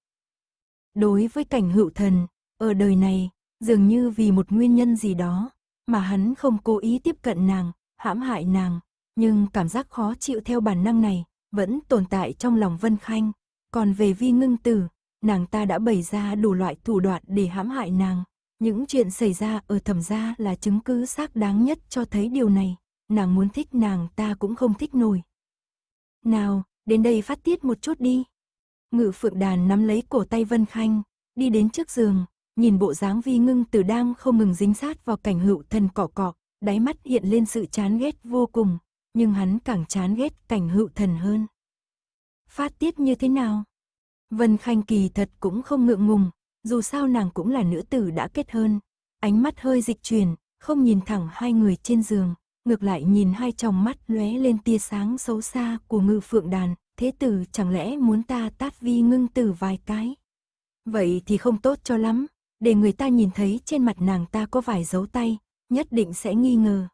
Đối với cảnh hữu thần, ở đời này, dường như vì một nguyên nhân gì đó, mà hắn không cố ý tiếp cận nàng, hãm hại nàng, nhưng cảm giác khó chịu theo bản năng này vẫn tồn tại trong lòng Vân Khanh. Còn về Vi Ngưng Tử, nàng ta đã bày ra đủ loại thủ đoạn để hãm hại nàng. Những chuyện xảy ra ở thẩm gia là chứng cứ xác đáng nhất cho thấy điều này. Nàng muốn thích nàng ta cũng không thích nổi. Nào, đến đây phát tiết một chút đi. Ngự phượng đàn nắm lấy cổ tay Vân Khanh, đi đến trước giường, Nhìn bộ dáng vi ngưng từ đang không ngừng dính sát vào cảnh hữu thần cỏ cọ, đáy mắt hiện lên sự chán ghét vô cùng, nhưng hắn càng chán ghét cảnh hữu thần hơn. Phát tiết như thế nào? Vân Khanh kỳ thật cũng không ngượng ngùng, dù sao nàng cũng là nữ tử đã kết hôn. Ánh mắt hơi dịch chuyển, không nhìn thẳng hai người trên giường, ngược lại nhìn hai tròng mắt lóe lên tia sáng xấu xa của ngự phượng đàn, thế tử chẳng lẽ muốn ta tát vi ngưng tử vài cái. Vậy thì không tốt cho lắm, để người ta nhìn thấy trên mặt nàng ta có vài dấu tay, nhất định sẽ nghi ngờ.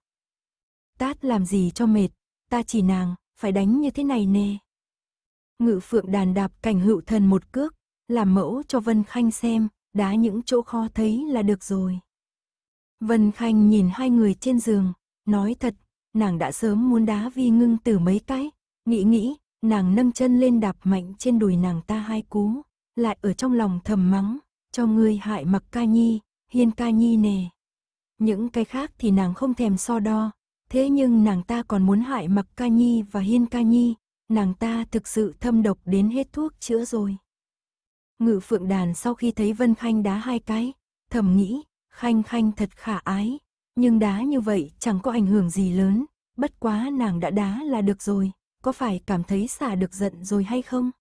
Tát làm gì cho mệt, ta chỉ nàng, phải đánh như thế này nè. Ngự phượng đàn đạp cảnh hữu thần một cước, làm mẫu cho Vân Khanh xem, đá những chỗ khó thấy là được rồi. Vân Khanh nhìn hai người trên giường, nói thật, nàng đã sớm muốn đá vi ngưng từ mấy cái, nghĩ nghĩ, nàng nâng chân lên đạp mạnh trên đùi nàng ta hai cú, lại ở trong lòng thầm mắng, cho ngươi hại mặc ca nhi, hiên ca nhi nè Những cái khác thì nàng không thèm so đo, thế nhưng nàng ta còn muốn hại mặc ca nhi và hiên ca nhi, nàng ta thực sự thâm độc đến hết thuốc chữa rồi. Ngự phượng đàn sau khi thấy Vân Khanh đá hai cái, thầm nghĩ, Khanh Khanh thật khả ái, nhưng đá như vậy chẳng có ảnh hưởng gì lớn, bất quá nàng đã đá là được rồi, có phải cảm thấy xả được giận rồi hay không?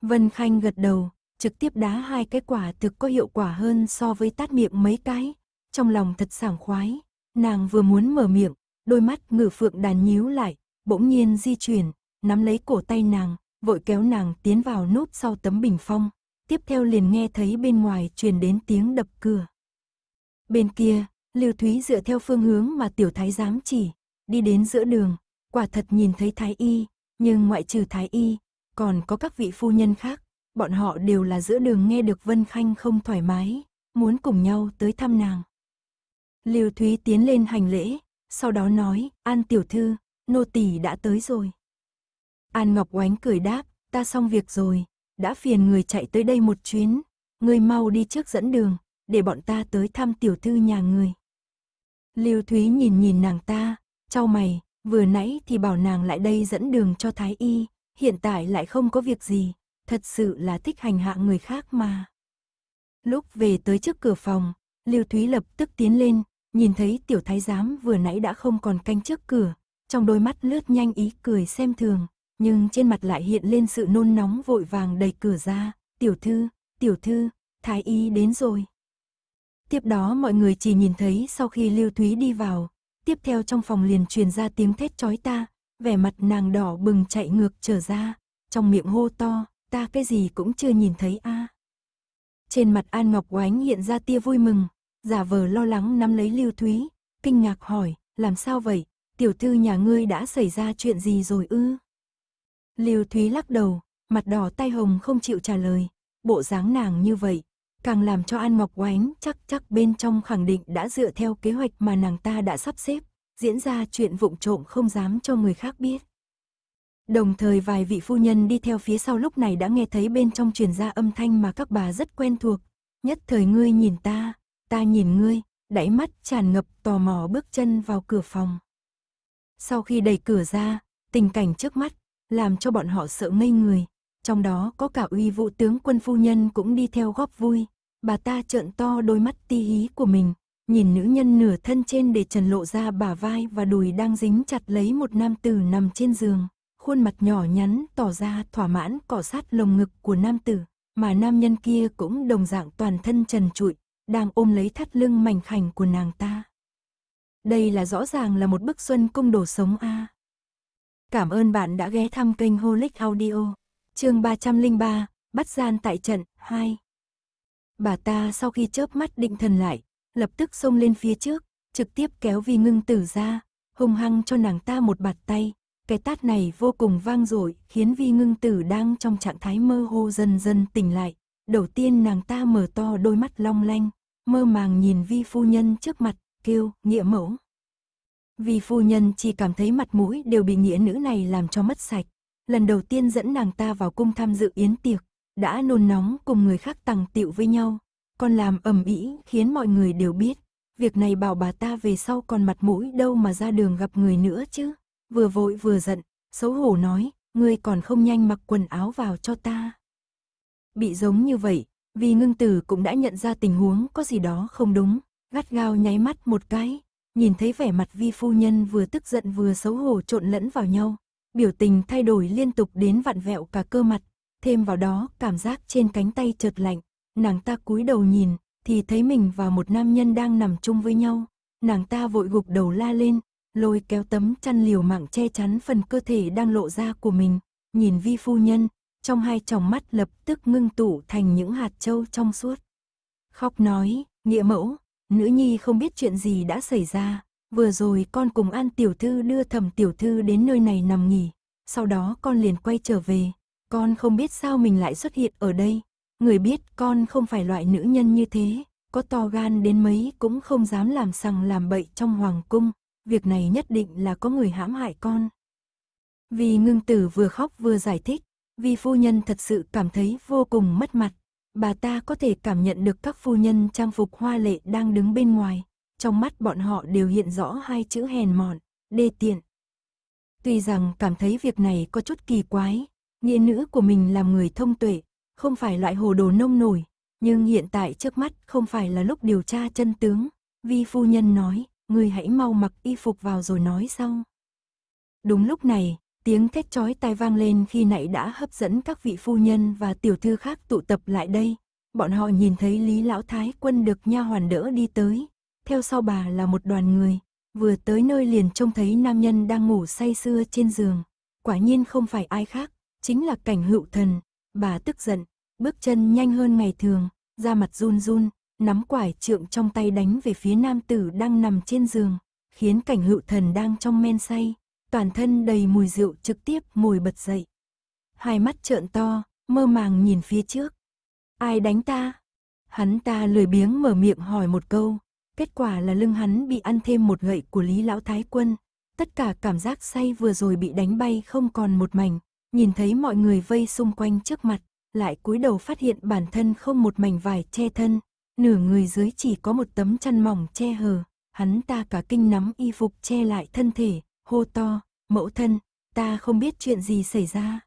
Vân Khanh gật đầu, trực tiếp đá hai cái quả thực có hiệu quả hơn so với tát miệng mấy cái. Trong lòng thật sảng khoái, nàng vừa muốn mở miệng, đôi mắt ngử phượng đàn nhíu lại, bỗng nhiên di chuyển, nắm lấy cổ tay nàng, vội kéo nàng tiến vào nút sau tấm bình phong. Tiếp theo liền nghe thấy bên ngoài truyền đến tiếng đập cửa. Bên kia, Lưu Thúy dựa theo phương hướng mà tiểu thái giám chỉ, đi đến giữa đường, quả thật nhìn thấy thái y, nhưng ngoại trừ thái y, còn có các vị phu nhân khác, bọn họ đều là giữa đường nghe được Vân Khanh không thoải mái, muốn cùng nhau tới thăm nàng. liều Thúy tiến lên hành lễ, sau đó nói, An tiểu thư, nô tỳ đã tới rồi. An Ngọc Oánh cười đáp, ta xong việc rồi, đã phiền người chạy tới đây một chuyến, người mau đi trước dẫn đường, để bọn ta tới thăm tiểu thư nhà người. liều Thúy nhìn nhìn nàng ta, trao mày, vừa nãy thì bảo nàng lại đây dẫn đường cho Thái Y, hiện tại lại không có việc gì, thật sự là thích hành hạ người khác mà. Lúc về tới trước cửa phòng, Lưu Thúy lập tức tiến lên, nhìn thấy tiểu thái giám vừa nãy đã không còn canh trước cửa, trong đôi mắt lướt nhanh ý cười xem thường, nhưng trên mặt lại hiện lên sự nôn nóng vội vàng đẩy cửa ra, "Tiểu thư, tiểu thư, thái y đến rồi." Tiếp đó mọi người chỉ nhìn thấy sau khi Lưu Thúy đi vào, tiếp theo trong phòng liền truyền ra tiếng thét chói ta, vẻ mặt nàng đỏ bừng chạy ngược trở ra, trong miệng hô to, ta cái gì cũng chưa nhìn thấy a. À. Trên mặt An Ngọc Oánh hiện ra tia vui mừng, giả vờ lo lắng nắm lấy Lưu Thúy, kinh ngạc hỏi, làm sao vậy, tiểu thư nhà ngươi đã xảy ra chuyện gì rồi ư? Lưu Thúy lắc đầu, mặt đỏ tay hồng không chịu trả lời, bộ dáng nàng như vậy, càng làm cho An Ngọc Oánh chắc chắc bên trong khẳng định đã dựa theo kế hoạch mà nàng ta đã sắp xếp, diễn ra chuyện vụng trộm không dám cho người khác biết. Đồng thời vài vị phu nhân đi theo phía sau lúc này đã nghe thấy bên trong truyền ra âm thanh mà các bà rất quen thuộc. Nhất thời ngươi nhìn ta, ta nhìn ngươi, đáy mắt tràn ngập tò mò bước chân vào cửa phòng. Sau khi đẩy cửa ra, tình cảnh trước mắt làm cho bọn họ sợ ngây người, trong đó có cả uy vụ tướng quân phu nhân cũng đi theo góp vui. Bà ta trợn to đôi mắt ti hí của mình, nhìn nữ nhân nửa thân trên để trần lộ ra bả vai và đùi đang dính chặt lấy một nam tử nằm trên giường khuôn mặt nhỏ nhắn tỏ ra thỏa mãn cỏ sát lồng ngực của nam tử, mà nam nhân kia cũng đồng dạng toàn thân trần trụi, đang ôm lấy thắt lưng mảnh khảnh của nàng ta. Đây là rõ ràng là một bức xuân cung đổ sống a. À. Cảm ơn bạn đã ghé thăm kênh Holic Audio. Chương 303, bắt gian tại trận 2. Bà ta sau khi chớp mắt định thần lại, lập tức xông lên phía trước, trực tiếp kéo Vi Ngưng Tử ra, hung hăng cho nàng ta một bạt tay, cái tát này vô cùng vang dội, khiến vi ngưng tử đang trong trạng thái mơ hồ dần dần tỉnh lại. Đầu tiên nàng ta mở to đôi mắt long lanh, mơ màng nhìn vi phu nhân trước mặt, kêu, nghĩa mẫu. Vi phu nhân chỉ cảm thấy mặt mũi đều bị nghĩa nữ này làm cho mất sạch. Lần đầu tiên dẫn nàng ta vào cung tham dự yến tiệc, đã nôn nóng cùng người khác tằng tiệu với nhau, còn làm ầm ĩ khiến mọi người đều biết. Việc này bảo bà ta về sau còn mặt mũi đâu mà ra đường gặp người nữa chứ vừa vội vừa giận, xấu hổ nói, ngươi còn không nhanh mặc quần áo vào cho ta. Bị giống như vậy, vì ngưng tử cũng đã nhận ra tình huống có gì đó không đúng, gắt gao nháy mắt một cái, nhìn thấy vẻ mặt vi phu nhân vừa tức giận vừa xấu hổ trộn lẫn vào nhau, biểu tình thay đổi liên tục đến vặn vẹo cả cơ mặt, thêm vào đó cảm giác trên cánh tay chợt lạnh, nàng ta cúi đầu nhìn, thì thấy mình và một nam nhân đang nằm chung với nhau, nàng ta vội gục đầu la lên, lôi kéo tấm chăn liều mạng che chắn phần cơ thể đang lộ ra của mình, nhìn vi phu nhân, trong hai tròng mắt lập tức ngưng tụ thành những hạt trâu trong suốt. Khóc nói, nghĩa mẫu, nữ nhi không biết chuyện gì đã xảy ra, vừa rồi con cùng an tiểu thư đưa thẩm tiểu thư đến nơi này nằm nghỉ, sau đó con liền quay trở về, con không biết sao mình lại xuất hiện ở đây, người biết con không phải loại nữ nhân như thế, có to gan đến mấy cũng không dám làm sằng làm bậy trong hoàng cung, việc này nhất định là có người hãm hại con. Vì ngưng tử vừa khóc vừa giải thích, vì phu nhân thật sự cảm thấy vô cùng mất mặt. Bà ta có thể cảm nhận được các phu nhân trang phục hoa lệ đang đứng bên ngoài, trong mắt bọn họ đều hiện rõ hai chữ hèn mọn, đê tiện. Tuy rằng cảm thấy việc này có chút kỳ quái, nghĩa nữ của mình làm người thông tuệ, không phải loại hồ đồ nông nổi, nhưng hiện tại trước mắt không phải là lúc điều tra chân tướng, vi phu nhân nói, ngươi hãy mau mặc y phục vào rồi nói sau. Đúng lúc này, tiếng thét chói tai vang lên khi nãy đã hấp dẫn các vị phu nhân và tiểu thư khác tụ tập lại đây. Bọn họ nhìn thấy Lý Lão Thái Quân được nha hoàn đỡ đi tới, theo sau bà là một đoàn người, vừa tới nơi liền trông thấy nam nhân đang ngủ say sưa trên giường. Quả nhiên không phải ai khác, chính là cảnh hữu thần. Bà tức giận, bước chân nhanh hơn ngày thường, da mặt run run, nắm quải trượng trong tay đánh về phía nam tử đang nằm trên giường, khiến cảnh hữu thần đang trong men say, toàn thân đầy mùi rượu trực tiếp mùi bật dậy. Hai mắt trợn to, mơ màng nhìn phía trước. Ai đánh ta? Hắn ta lười biếng mở miệng hỏi một câu, kết quả là lưng hắn bị ăn thêm một gậy của Lý Lão Thái Quân. Tất cả cảm giác say vừa rồi bị đánh bay không còn một mảnh, nhìn thấy mọi người vây xung quanh trước mặt, lại cúi đầu phát hiện bản thân không một mảnh vải che thân, nửa người dưới chỉ có một tấm chăn mỏng che hờ, hắn ta cả kinh nắm y phục che lại thân thể, hô to, mẫu thân, ta không biết chuyện gì xảy ra.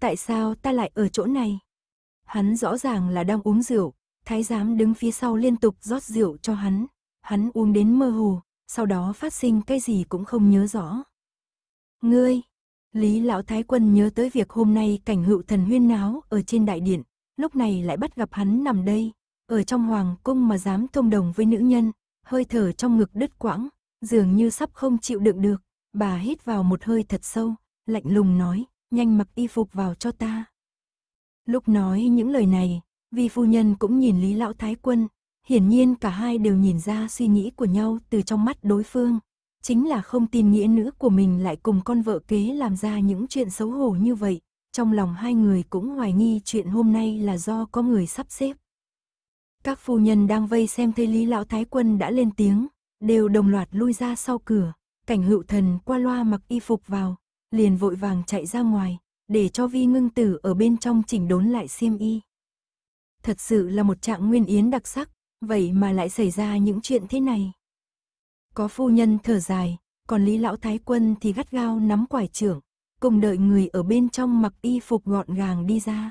Tại sao ta lại ở chỗ này? Hắn rõ ràng là đang uống rượu, thái giám đứng phía sau liên tục rót rượu cho hắn, hắn uống đến mơ hồ, sau đó phát sinh cái gì cũng không nhớ rõ. Ngươi, Lý Lão Thái Quân nhớ tới việc hôm nay cảnh hữu thần huyên náo ở trên đại điện, lúc này lại bắt gặp hắn nằm đây, ở trong hoàng cung mà dám thông đồng với nữ nhân, hơi thở trong ngực đứt quãng, dường như sắp không chịu đựng được, bà hít vào một hơi thật sâu, lạnh lùng nói, nhanh mặc y phục vào cho ta. Lúc nói những lời này, vi phu nhân cũng nhìn Lý Lão Thái Quân, hiển nhiên cả hai đều nhìn ra suy nghĩ của nhau từ trong mắt đối phương, chính là không tin nghĩa nữ của mình lại cùng con vợ kế làm ra những chuyện xấu hổ như vậy, trong lòng hai người cũng hoài nghi chuyện hôm nay là do có người sắp xếp. Các phu nhân đang vây xem thấy Lý Lão Thái Quân đã lên tiếng, đều đồng loạt lui ra sau cửa. Cảnh hữu thần qua loa mặc y phục vào, liền vội vàng chạy ra ngoài, để cho vi ngưng tử ở bên trong chỉnh đốn lại xiêm y. Thật sự là một trạng nguyên yến đặc sắc, vậy mà lại xảy ra những chuyện thế này. Có phu nhân thở dài, còn Lý Lão Thái Quân thì gắt gao nắm quải trưởng, cùng đợi người ở bên trong mặc y phục gọn gàng đi ra.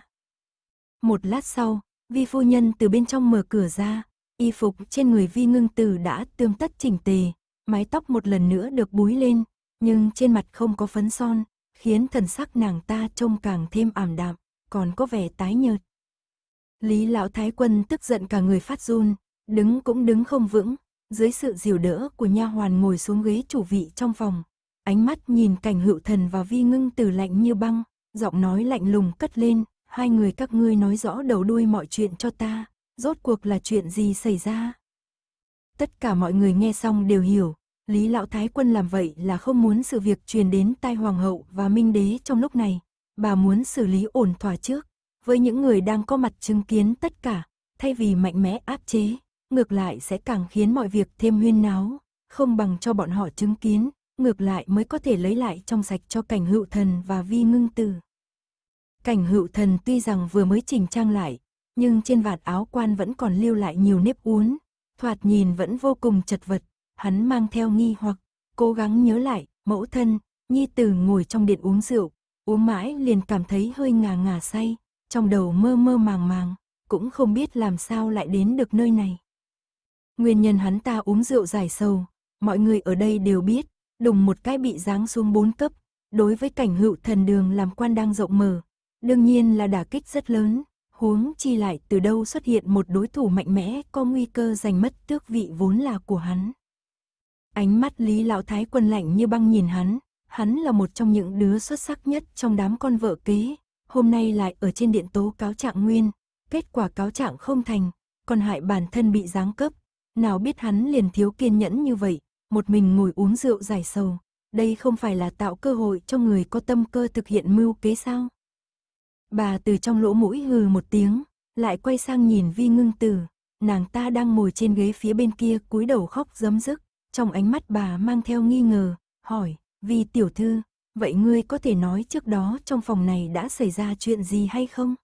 Một lát sau, Vi phu nhân từ bên trong mở cửa ra, y phục trên người Vi ngưng tử đã tươm tất chỉnh tề, mái tóc một lần nữa được búi lên, nhưng trên mặt không có phấn son, khiến thần sắc nàng ta trông càng thêm ảm đạm, còn có vẻ tái nhợt. Lý lão thái quân tức giận cả người phát run, đứng cũng đứng không vững, dưới sự dìu đỡ của nha hoàn ngồi xuống ghế chủ vị trong phòng, ánh mắt nhìn cảnh hữu thần và vi ngưng Tử lạnh như băng, giọng nói lạnh lùng cất lên, hai người các ngươi nói rõ đầu đuôi mọi chuyện cho ta, rốt cuộc là chuyện gì xảy ra. Tất cả mọi người nghe xong đều hiểu, Lý Lão Thái Quân làm vậy là không muốn sự việc truyền đến tai Hoàng hậu và Minh Đế trong lúc này, bà muốn xử lý ổn thỏa trước, với những người đang có mặt chứng kiến tất cả, thay vì mạnh mẽ áp chế, ngược lại sẽ càng khiến mọi việc thêm huyên náo, không bằng cho bọn họ chứng kiến, ngược lại mới có thể lấy lại trong sạch cho cảnh hữu thần và vi ngưng tử. Cảnh hữu thần tuy rằng vừa mới chỉnh trang lại, nhưng trên vạt áo quan vẫn còn lưu lại nhiều nếp uốn, thoạt nhìn vẫn vô cùng chật vật, hắn mang theo nghi hoặc, cố gắng nhớ lại, mẫu thân, nhi tử ngồi trong điện uống rượu, uống mãi liền cảm thấy hơi ngà ngà say, trong đầu mơ mơ màng màng, cũng không biết làm sao lại đến được nơi này. Nguyên nhân hắn ta uống rượu dài sầu, mọi người ở đây đều biết, đùng một cái bị giáng xuống bốn cấp, đối với cảnh hữu thần đường làm quan đang rộng mở, Đương nhiên là đả kích rất lớn, huống chi lại từ đâu xuất hiện một đối thủ mạnh mẽ có nguy cơ giành mất tước vị vốn là của hắn. Ánh mắt Lý Lão Thái quân lạnh như băng nhìn hắn, hắn là một trong những đứa xuất sắc nhất trong đám con vợ kế, hôm nay lại ở trên điện tố cáo trạng nguyên, kết quả cáo trạng không thành, còn hại bản thân bị giáng cấp, nào biết hắn liền thiếu kiên nhẫn như vậy, một mình ngồi uống rượu giải sầu, đây không phải là tạo cơ hội cho người có tâm cơ thực hiện mưu kế sao? Bà từ trong lỗ mũi hừ một tiếng, lại quay sang nhìn Vi Ngưng Tử, nàng ta đang ngồi trên ghế phía bên kia cúi đầu khóc giấm dứt, trong ánh mắt bà mang theo nghi ngờ, hỏi, Vi tiểu thư, vậy ngươi có thể nói trước đó trong phòng này đã xảy ra chuyện gì hay không?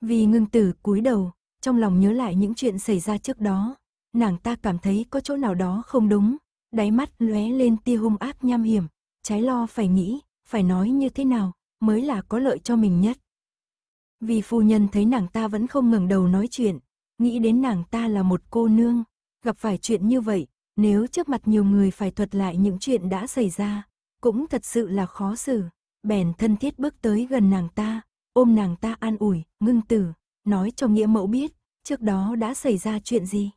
Vi Ngưng Tử cúi đầu, trong lòng nhớ lại những chuyện xảy ra trước đó, nàng ta cảm thấy có chỗ nào đó không đúng, đáy mắt lóe lên tia hung ác nham hiểm, trái lo phải nghĩ, phải nói như thế nào mới là có lợi cho mình nhất. Vì phu nhân thấy nàng ta vẫn không ngừng đầu nói chuyện, nghĩ đến nàng ta là một cô nương, gặp phải chuyện như vậy, nếu trước mặt nhiều người phải thuật lại những chuyện đã xảy ra, cũng thật sự là khó xử. Bèn thân thiết bước tới gần nàng ta, ôm nàng ta an ủi, ngưng tử, nói cho nghĩa mẫu biết, trước đó đã xảy ra chuyện gì.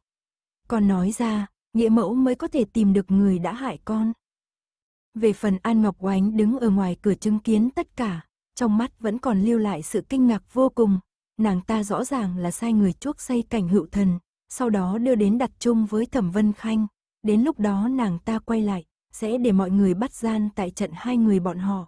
Còn nói ra, nghĩa mẫu mới có thể tìm được người đã hại con. Về phần An Ngọc Oánh đứng ở ngoài cửa chứng kiến tất cả, trong mắt vẫn còn lưu lại sự kinh ngạc vô cùng. Nàng ta rõ ràng là sai người chuốc say cảnh hữu thần, sau đó đưa đến đặt chung với Thẩm Vân Khanh. Đến lúc đó nàng ta quay lại, sẽ để mọi người bắt gian tại trận hai người bọn họ.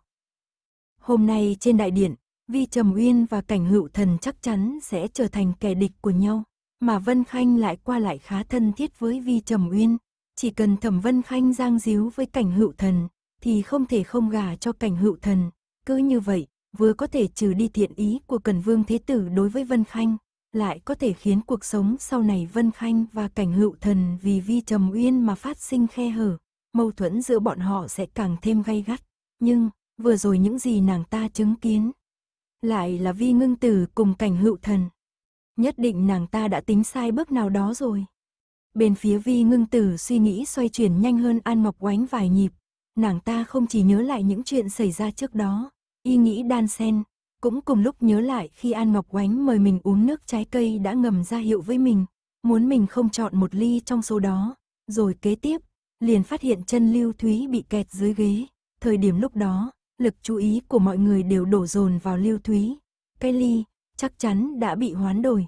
Hôm nay trên đại điện, Vi Trầm Uyên và cảnh hữu thần chắc chắn sẽ trở thành kẻ địch của nhau, mà Vân Khanh lại qua lại khá thân thiết với Vi Trầm Uyên. Chỉ cần Thẩm Vân Khanh giang díu với cảnh hữu thần, thì không thể không gả cho cảnh hữu thần. Cứ như vậy, vừa có thể trừ đi thiện ý của Cần Vương Thế Tử đối với Vân Khanh, lại có thể khiến cuộc sống sau này Vân Khanh và cảnh hữu thần vì vi trầm uyên mà phát sinh khe hở, mâu thuẫn giữa bọn họ sẽ càng thêm gay gắt. Nhưng, vừa rồi những gì nàng ta chứng kiến, lại là vi ngưng tử cùng cảnh hữu thần. Nhất định nàng ta đã tính sai bước nào đó rồi. Bên phía vi ngưng tử suy nghĩ xoay chuyển nhanh hơn An Ngọc Oánh vài nhịp, nàng ta không chỉ nhớ lại những chuyện xảy ra trước đó, Y nghĩ đan sen, cũng cùng lúc nhớ lại khi An Ngọc Oánh mời mình uống nước trái cây đã ngầm ra hiệu với mình, muốn mình không chọn một ly trong số đó, rồi kế tiếp, liền phát hiện chân Lưu Thúy bị kẹt dưới ghế. Thời điểm lúc đó, lực chú ý của mọi người đều đổ dồn vào Lưu Thúy. Cái ly, chắc chắn đã bị hoán đổi.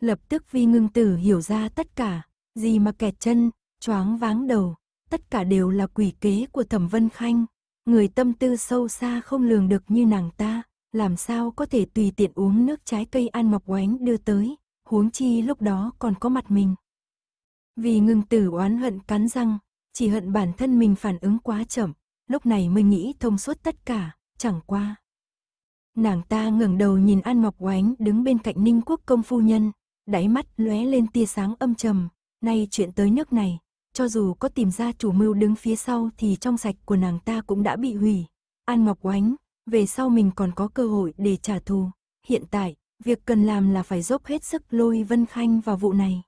Lập tức Vi ngưng tử hiểu ra tất cả, gì mà kẹt chân, choáng váng đầu, tất cả đều là quỷ kế của Thẩm Vân Khanh người tâm tư sâu xa không lường được như nàng ta, làm sao có thể tùy tiện uống nước trái cây An Ngọc Oánh đưa tới, huống chi lúc đó còn có mặt mình. Vì ngưng tử oán hận cắn răng, chỉ hận bản thân mình phản ứng quá chậm, lúc này mới nghĩ thông suốt tất cả, chẳng qua. Nàng ta ngẩng đầu nhìn An Ngọc Oánh đứng bên cạnh Ninh Quốc công phu nhân, đáy mắt lóe lên tia sáng âm trầm, nay chuyện tới nước này, cho dù có tìm ra chủ mưu đứng phía sau thì trong sạch của nàng ta cũng đã bị hủy. An Ngọc Oánh, về sau mình còn có cơ hội để trả thù. Hiện tại, việc cần làm là phải dốc hết sức lôi Vân Khanh vào vụ này.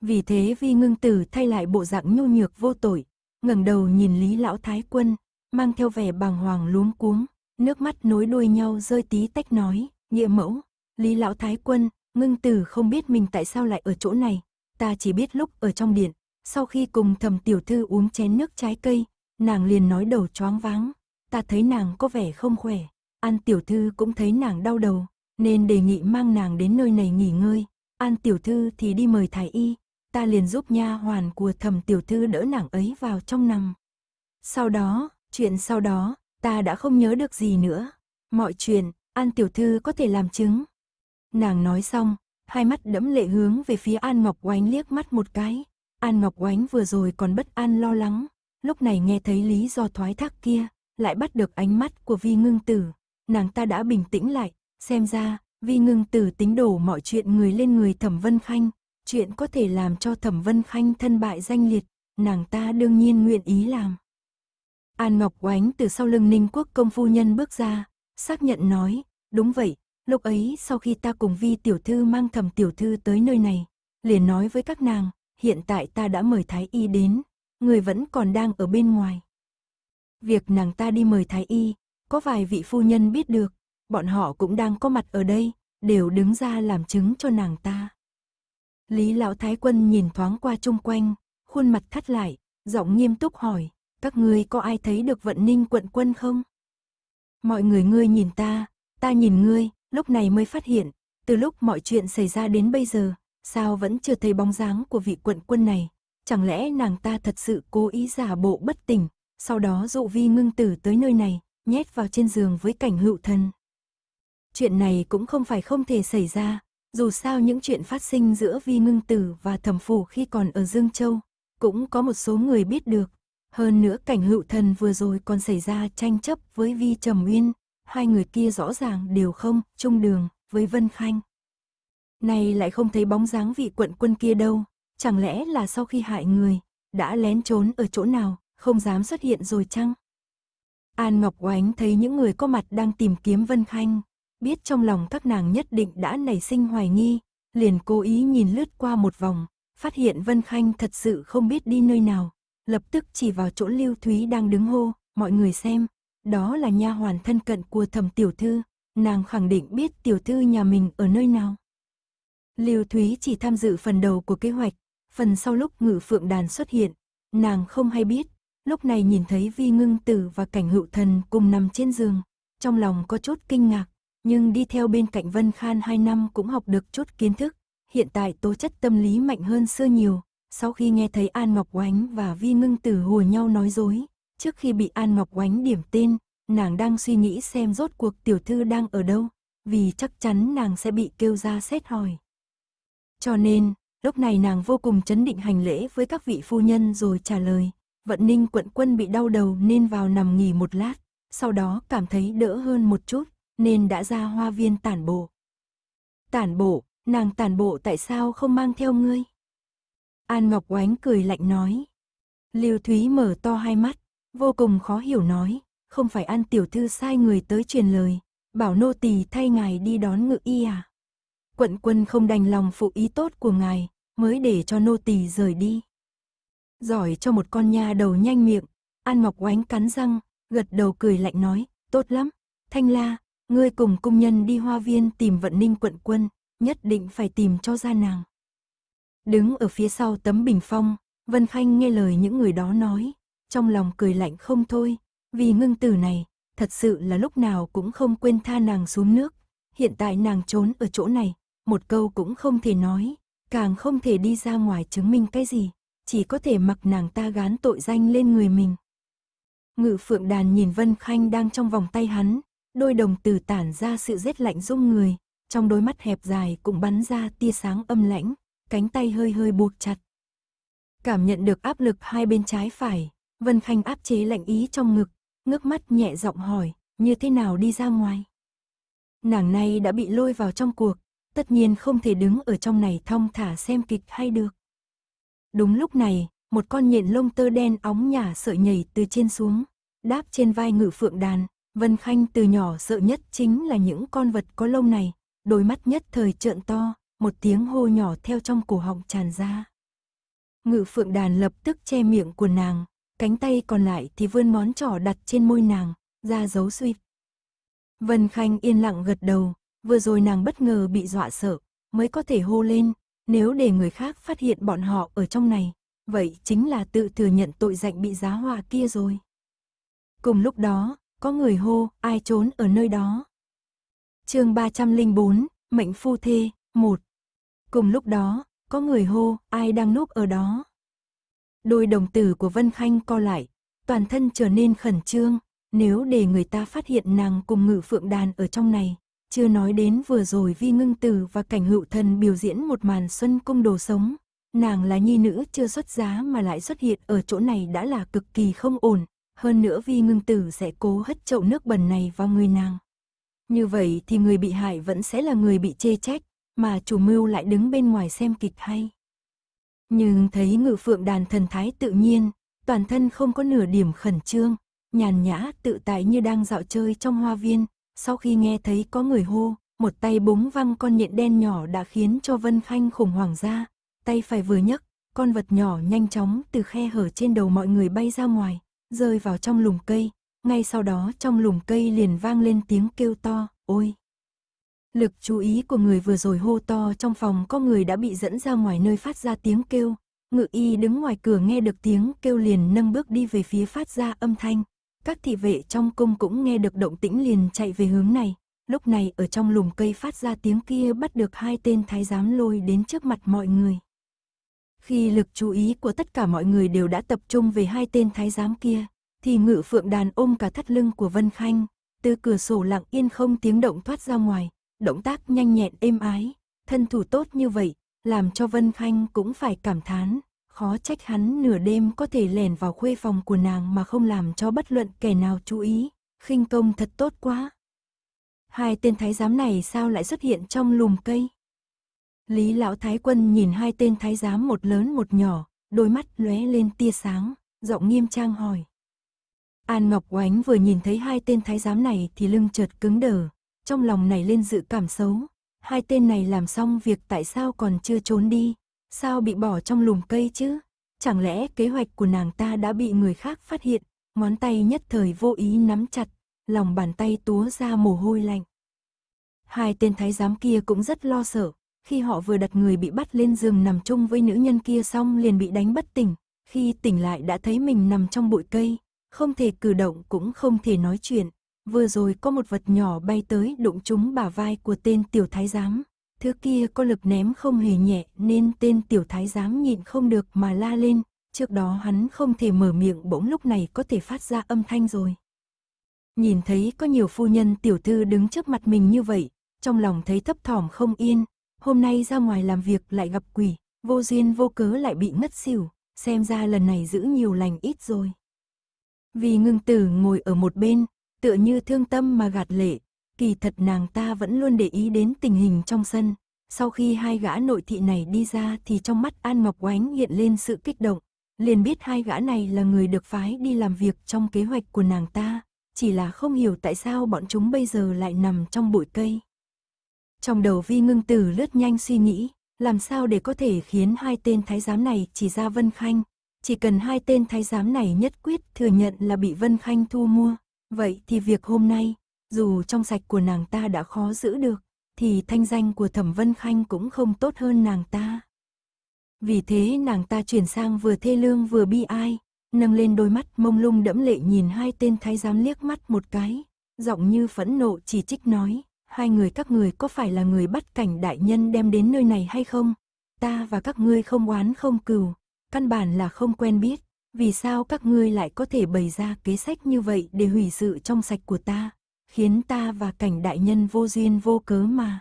Vì thế Vi Ngưng Tử thay lại bộ dạng nhu nhược vô tội, ngẩng đầu nhìn Lý Lão Thái Quân, mang theo vẻ bàng hoàng luống cuống, nước mắt nối đuôi nhau rơi tí tách nói, nghĩa mẫu, Lý Lão Thái Quân, Ngưng Tử không biết mình tại sao lại ở chỗ này, ta chỉ biết lúc ở trong điện, sau khi cùng thầm tiểu thư uống chén nước trái cây, nàng liền nói đầu choáng váng. Ta thấy nàng có vẻ không khỏe, An tiểu thư cũng thấy nàng đau đầu, nên đề nghị mang nàng đến nơi này nghỉ ngơi. An tiểu thư thì đi mời thái y, ta liền giúp nha hoàn của thầm tiểu thư đỡ nàng ấy vào trong nằm. Sau đó, chuyện sau đó, ta đã không nhớ được gì nữa. Mọi chuyện, An tiểu thư có thể làm chứng. Nàng nói xong, hai mắt đẫm lệ hướng về phía An Ngọc Oánh liếc mắt một cái. An Ngọc Oánh vừa rồi còn bất an lo lắng, lúc này nghe thấy lý do thoái thác kia, lại bắt được ánh mắt của Vi Ngưng Tử, nàng ta đã bình tĩnh lại, xem ra, Vi Ngưng Tử tính đổ mọi chuyện người lên người Thẩm Vân Khanh, chuyện có thể làm cho Thẩm Vân Khanh thân bại danh liệt, nàng ta đương nhiên nguyện ý làm. An Ngọc Oánh từ sau lưng Ninh Quốc công phu nhân bước ra, xác nhận nói, đúng vậy, lúc ấy sau khi ta cùng Vi tiểu thư mang Thẩm tiểu thư tới nơi này, liền nói với các nàng, hiện tại ta đã mời Thái Y đến, người vẫn còn đang ở bên ngoài. Việc nàng ta đi mời Thái Y, có vài vị phu nhân biết được, bọn họ cũng đang có mặt ở đây, đều đứng ra làm chứng cho nàng ta. Lý Lão Thái Quân nhìn thoáng qua chung quanh, khuôn mặt thắt lại, giọng nghiêm túc hỏi, các ngươi có ai thấy được vận ninh quận quân không? Mọi người ngươi nhìn ta, ta nhìn ngươi, lúc này mới phát hiện, từ lúc mọi chuyện xảy ra đến bây giờ, sao vẫn chưa thấy bóng dáng của vị quận quân này? Chẳng lẽ nàng ta thật sự cố ý giả bộ bất tỉnh, sau đó dụ vi ngưng tử tới nơi này, nhét vào trên giường với cảnh hữu thân. Chuyện này cũng không phải không thể xảy ra, dù sao những chuyện phát sinh giữa vi ngưng tử và thẩm phủ khi còn ở Dương Châu, cũng có một số người biết được. Hơn nữa cảnh hữu thần vừa rồi còn xảy ra tranh chấp với Vi Trầm Uyên, hai người kia rõ ràng đều không chung đường với Vân Khanh nay lại không thấy bóng dáng vị quận quân kia đâu, chẳng lẽ là sau khi hại người, đã lén trốn ở chỗ nào, không dám xuất hiện rồi chăng? An Ngọc Oánh thấy những người có mặt đang tìm kiếm Vân Khanh, biết trong lòng các nàng nhất định đã nảy sinh hoài nghi, liền cố ý nhìn lướt qua một vòng, phát hiện Vân Khanh thật sự không biết đi nơi nào, lập tức chỉ vào chỗ Lưu Thúy đang đứng hô, mọi người xem, đó là nha hoàn thân cận của Thẩm tiểu thư, nàng khẳng định biết tiểu thư nhà mình ở nơi nào. Lưu Thúy chỉ tham dự phần đầu của kế hoạch, phần sau lúc ngự phượng đàn xuất hiện, nàng không hay biết, lúc này nhìn thấy Vi Ngưng Tử và Cảnh Hữu Thần cùng nằm trên giường, trong lòng có chút kinh ngạc, nhưng đi theo bên cạnh Vân Khan 2 năm cũng học được chút kiến thức, hiện tại tố chất tâm lý mạnh hơn xưa nhiều, sau khi nghe thấy An Ngọc Oánh và Vi Ngưng Tử hùa nhau nói dối, trước khi bị An Ngọc Oánh điểm tên, nàng đang suy nghĩ xem rốt cuộc tiểu thư đang ở đâu, vì chắc chắn nàng sẽ bị kêu ra xét hỏi. Cho nên, lúc này nàng vô cùng chấn định hành lễ với các vị phu nhân rồi trả lời. Vận ninh quận quân bị đau đầu nên vào nằm nghỉ một lát, sau đó cảm thấy đỡ hơn một chút, nên đã ra hoa viên tản bộ. Tản bộ, nàng tản bộ tại sao không mang theo ngươi? An Ngọc Oánh cười lạnh nói. liêu Thúy mở to hai mắt, vô cùng khó hiểu nói, không phải An Tiểu Thư sai người tới truyền lời, bảo nô tỳ thay ngài đi đón ngự y à? quận quân không đành lòng phụ ý tốt của ngài, mới để cho nô tỳ rời đi. Giỏi cho một con nha đầu nhanh miệng, An Ngọc oánh cắn răng, gật đầu cười lạnh nói, tốt lắm, Thanh La, ngươi cùng công nhân đi hoa viên tìm vận ninh quận quân, nhất định phải tìm cho ra nàng. Đứng ở phía sau tấm bình phong, Vân Khanh nghe lời những người đó nói, trong lòng cười lạnh không thôi, vì ngưng tử này, thật sự là lúc nào cũng không quên tha nàng xuống nước, hiện tại nàng trốn ở chỗ này, một câu cũng không thể nói, càng không thể đi ra ngoài chứng minh cái gì, chỉ có thể mặc nàng ta gán tội danh lên người mình. Ngự phượng đàn nhìn Vân Khanh đang trong vòng tay hắn, đôi đồng tử tản ra sự rét lạnh rung người, trong đôi mắt hẹp dài cũng bắn ra tia sáng âm lãnh, cánh tay hơi hơi buộc chặt. Cảm nhận được áp lực hai bên trái phải, Vân Khanh áp chế lạnh ý trong ngực, ngước mắt nhẹ giọng hỏi, như thế nào đi ra ngoài. Nàng này đã bị lôi vào trong cuộc, tất nhiên không thể đứng ở trong này thong thả xem kịch hay được. Đúng lúc này, một con nhện lông tơ đen óng nhả sợi nhảy từ trên xuống, đáp trên vai ngự phượng đàn, Vân Khanh từ nhỏ sợ nhất chính là những con vật có lông này, đôi mắt nhất thời trợn to, một tiếng hô nhỏ theo trong cổ họng tràn ra. Ngự phượng đàn lập tức che miệng của nàng, cánh tay còn lại thì vươn món trỏ đặt trên môi nàng, ra dấu suy. Vân Khanh yên lặng gật đầu, vừa rồi nàng bất ngờ bị dọa sợ, mới có thể hô lên, nếu để người khác phát hiện bọn họ ở trong này, vậy chính là tự thừa nhận tội danh bị giá hòa kia rồi. Cùng lúc đó, có người hô, ai trốn ở nơi đó. chương 304, Mệnh Phu Thê, 1 Cùng lúc đó, có người hô, ai đang núp ở đó. Đôi đồng tử của Vân Khanh co lại, toàn thân trở nên khẩn trương, nếu để người ta phát hiện nàng cùng ngự phượng đàn ở trong này, chưa nói đến vừa rồi Vi Ngưng Tử và Cảnh Hữu Thần biểu diễn một màn xuân cung đồ sống, nàng là nhi nữ chưa xuất giá mà lại xuất hiện ở chỗ này đã là cực kỳ không ổn, hơn nữa Vi Ngưng Tử sẽ cố hất chậu nước bẩn này vào người nàng. Như vậy thì người bị hại vẫn sẽ là người bị chê trách, mà chủ mưu lại đứng bên ngoài xem kịch hay. Nhưng thấy ngự phượng đàn thần thái tự nhiên, toàn thân không có nửa điểm khẩn trương, nhàn nhã tự tại như đang dạo chơi trong hoa viên, sau khi nghe thấy có người hô, một tay búng văng con nhện đen nhỏ đã khiến cho Vân Khanh khủng hoảng ra. Tay phải vừa nhấc, con vật nhỏ nhanh chóng từ khe hở trên đầu mọi người bay ra ngoài, rơi vào trong lùm cây. Ngay sau đó trong lùm cây liền vang lên tiếng kêu to, ôi! Lực chú ý của người vừa rồi hô to trong phòng có người đã bị dẫn ra ngoài nơi phát ra tiếng kêu. Ngự y đứng ngoài cửa nghe được tiếng kêu liền nâng bước đi về phía phát ra âm thanh. Các thị vệ trong cung cũng nghe được động tĩnh liền chạy về hướng này. Lúc này ở trong lùm cây phát ra tiếng kia bắt được hai tên thái giám lôi đến trước mặt mọi người. Khi lực chú ý của tất cả mọi người đều đã tập trung về hai tên thái giám kia, thì ngự phượng đàn ôm cả thắt lưng của Vân Khanh, từ cửa sổ lặng yên không tiếng động thoát ra ngoài, động tác nhanh nhẹn êm ái, thân thủ tốt như vậy, làm cho Vân Khanh cũng phải cảm thán, khó trách hắn nửa đêm có thể lẻn vào khuê phòng của nàng mà không làm cho bất luận kẻ nào chú ý, khinh công thật tốt quá. Hai tên thái giám này sao lại xuất hiện trong lùm cây? Lý lão thái quân nhìn hai tên thái giám một lớn một nhỏ, đôi mắt lóe lên tia sáng, giọng nghiêm trang hỏi. An Ngọc Oánh vừa nhìn thấy hai tên thái giám này thì lưng chợt cứng đờ, trong lòng này lên dự cảm xấu. Hai tên này làm xong việc tại sao còn chưa trốn đi, Sao bị bỏ trong lùm cây chứ? Chẳng lẽ kế hoạch của nàng ta đã bị người khác phát hiện? Ngón tay nhất thời vô ý nắm chặt, lòng bàn tay túa ra mồ hôi lạnh. Hai tên thái giám kia cũng rất lo sợ, khi họ vừa đặt người bị bắt lên giường nằm chung với nữ nhân kia xong liền bị đánh bất tỉnh, khi tỉnh lại đã thấy mình nằm trong bụi cây, không thể cử động cũng không thể nói chuyện. Vừa rồi có một vật nhỏ bay tới đụng trúng bả vai của tên tiểu thái giám. Thứ kia có lực ném không hề nhẹ nên tên tiểu thái giám nhịn không được mà la lên, trước đó hắn không thể mở miệng bỗng lúc này có thể phát ra âm thanh rồi. Nhìn thấy có nhiều phu nhân tiểu thư đứng trước mặt mình như vậy, trong lòng thấy thấp thỏm không yên, hôm nay ra ngoài làm việc lại gặp quỷ, vô duyên vô cớ lại bị ngất xỉu, xem ra lần này giữ nhiều lành ít rồi. Vì ngưng tử ngồi ở một bên, tựa như thương tâm mà gạt lệ, kỳ thật nàng ta vẫn luôn để ý đến tình hình trong sân. Sau khi hai gã nội thị này đi ra thì trong mắt An Ngọc Oánh hiện lên sự kích động, liền biết hai gã này là người được phái đi làm việc trong kế hoạch của nàng ta, chỉ là không hiểu tại sao bọn chúng bây giờ lại nằm trong bụi cây. Trong đầu vi ngưng tử lướt nhanh suy nghĩ, làm sao để có thể khiến hai tên thái giám này chỉ ra Vân Khanh, chỉ cần hai tên thái giám này nhất quyết thừa nhận là bị Vân Khanh thu mua, vậy thì việc hôm nay, dù trong sạch của nàng ta đã khó giữ được, thì thanh danh của Thẩm Vân Khanh cũng không tốt hơn nàng ta. Vì thế nàng ta chuyển sang vừa thê lương vừa bi ai, nâng lên đôi mắt mông lung đẫm lệ nhìn hai tên thái giám liếc mắt một cái, giọng như phẫn nộ chỉ trích nói, hai người các người có phải là người bắt cảnh đại nhân đem đến nơi này hay không? Ta và các ngươi không oán không cừu, căn bản là không quen biết, vì sao các ngươi lại có thể bày ra kế sách như vậy để hủy sự trong sạch của ta? khiến ta và cảnh đại nhân vô duyên vô cớ mà.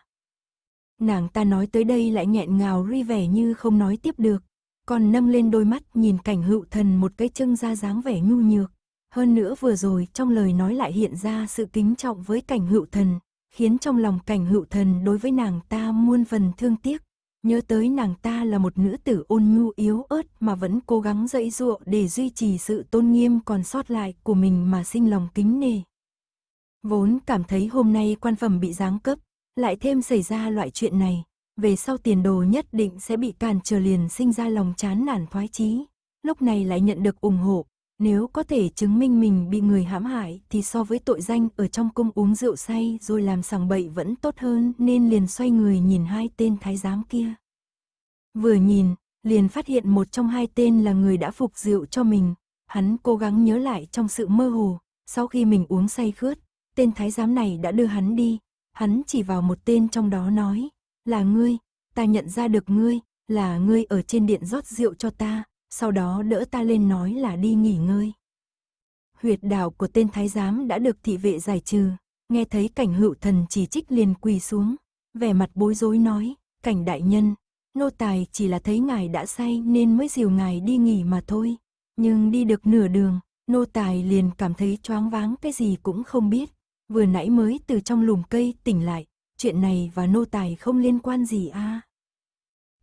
Nàng ta nói tới đây lại nghẹn ngào ri vẻ như không nói tiếp được, còn nâng lên đôi mắt nhìn cảnh hữu thần một cái chân ra dáng vẻ nhu nhược. Hơn nữa vừa rồi trong lời nói lại hiện ra sự kính trọng với cảnh hữu thần, khiến trong lòng cảnh hữu thần đối với nàng ta muôn phần thương tiếc. Nhớ tới nàng ta là một nữ tử ôn nhu yếu ớt mà vẫn cố gắng dẫy dụa để duy trì sự tôn nghiêm còn sót lại của mình mà sinh lòng kính nề. Vốn cảm thấy hôm nay quan phẩm bị giáng cấp, lại thêm xảy ra loại chuyện này, về sau tiền đồ nhất định sẽ bị càn trở liền sinh ra lòng chán nản thoái chí. Lúc này lại nhận được ủng hộ, nếu có thể chứng minh mình bị người hãm hại thì so với tội danh ở trong cung uống rượu say rồi làm sằng bậy vẫn tốt hơn nên liền xoay người nhìn hai tên thái giám kia. Vừa nhìn, liền phát hiện một trong hai tên là người đã phục rượu cho mình, hắn cố gắng nhớ lại trong sự mơ hồ, sau khi mình uống say khướt, tên thái giám này đã đưa hắn đi, hắn chỉ vào một tên trong đó nói, là ngươi, ta nhận ra được ngươi, là ngươi ở trên điện rót rượu cho ta, sau đó đỡ ta lên nói là đi nghỉ ngơi. Huyệt đạo của tên thái giám đã được thị vệ giải trừ, nghe thấy cảnh hữu thần chỉ trích liền quỳ xuống, vẻ mặt bối rối nói, cảnh đại nhân, nô tài chỉ là thấy ngài đã say nên mới dìu ngài đi nghỉ mà thôi, nhưng đi được nửa đường, nô tài liền cảm thấy choáng váng cái gì cũng không biết, vừa nãy mới từ trong lùm cây tỉnh lại, chuyện này và nô tài không liên quan gì a.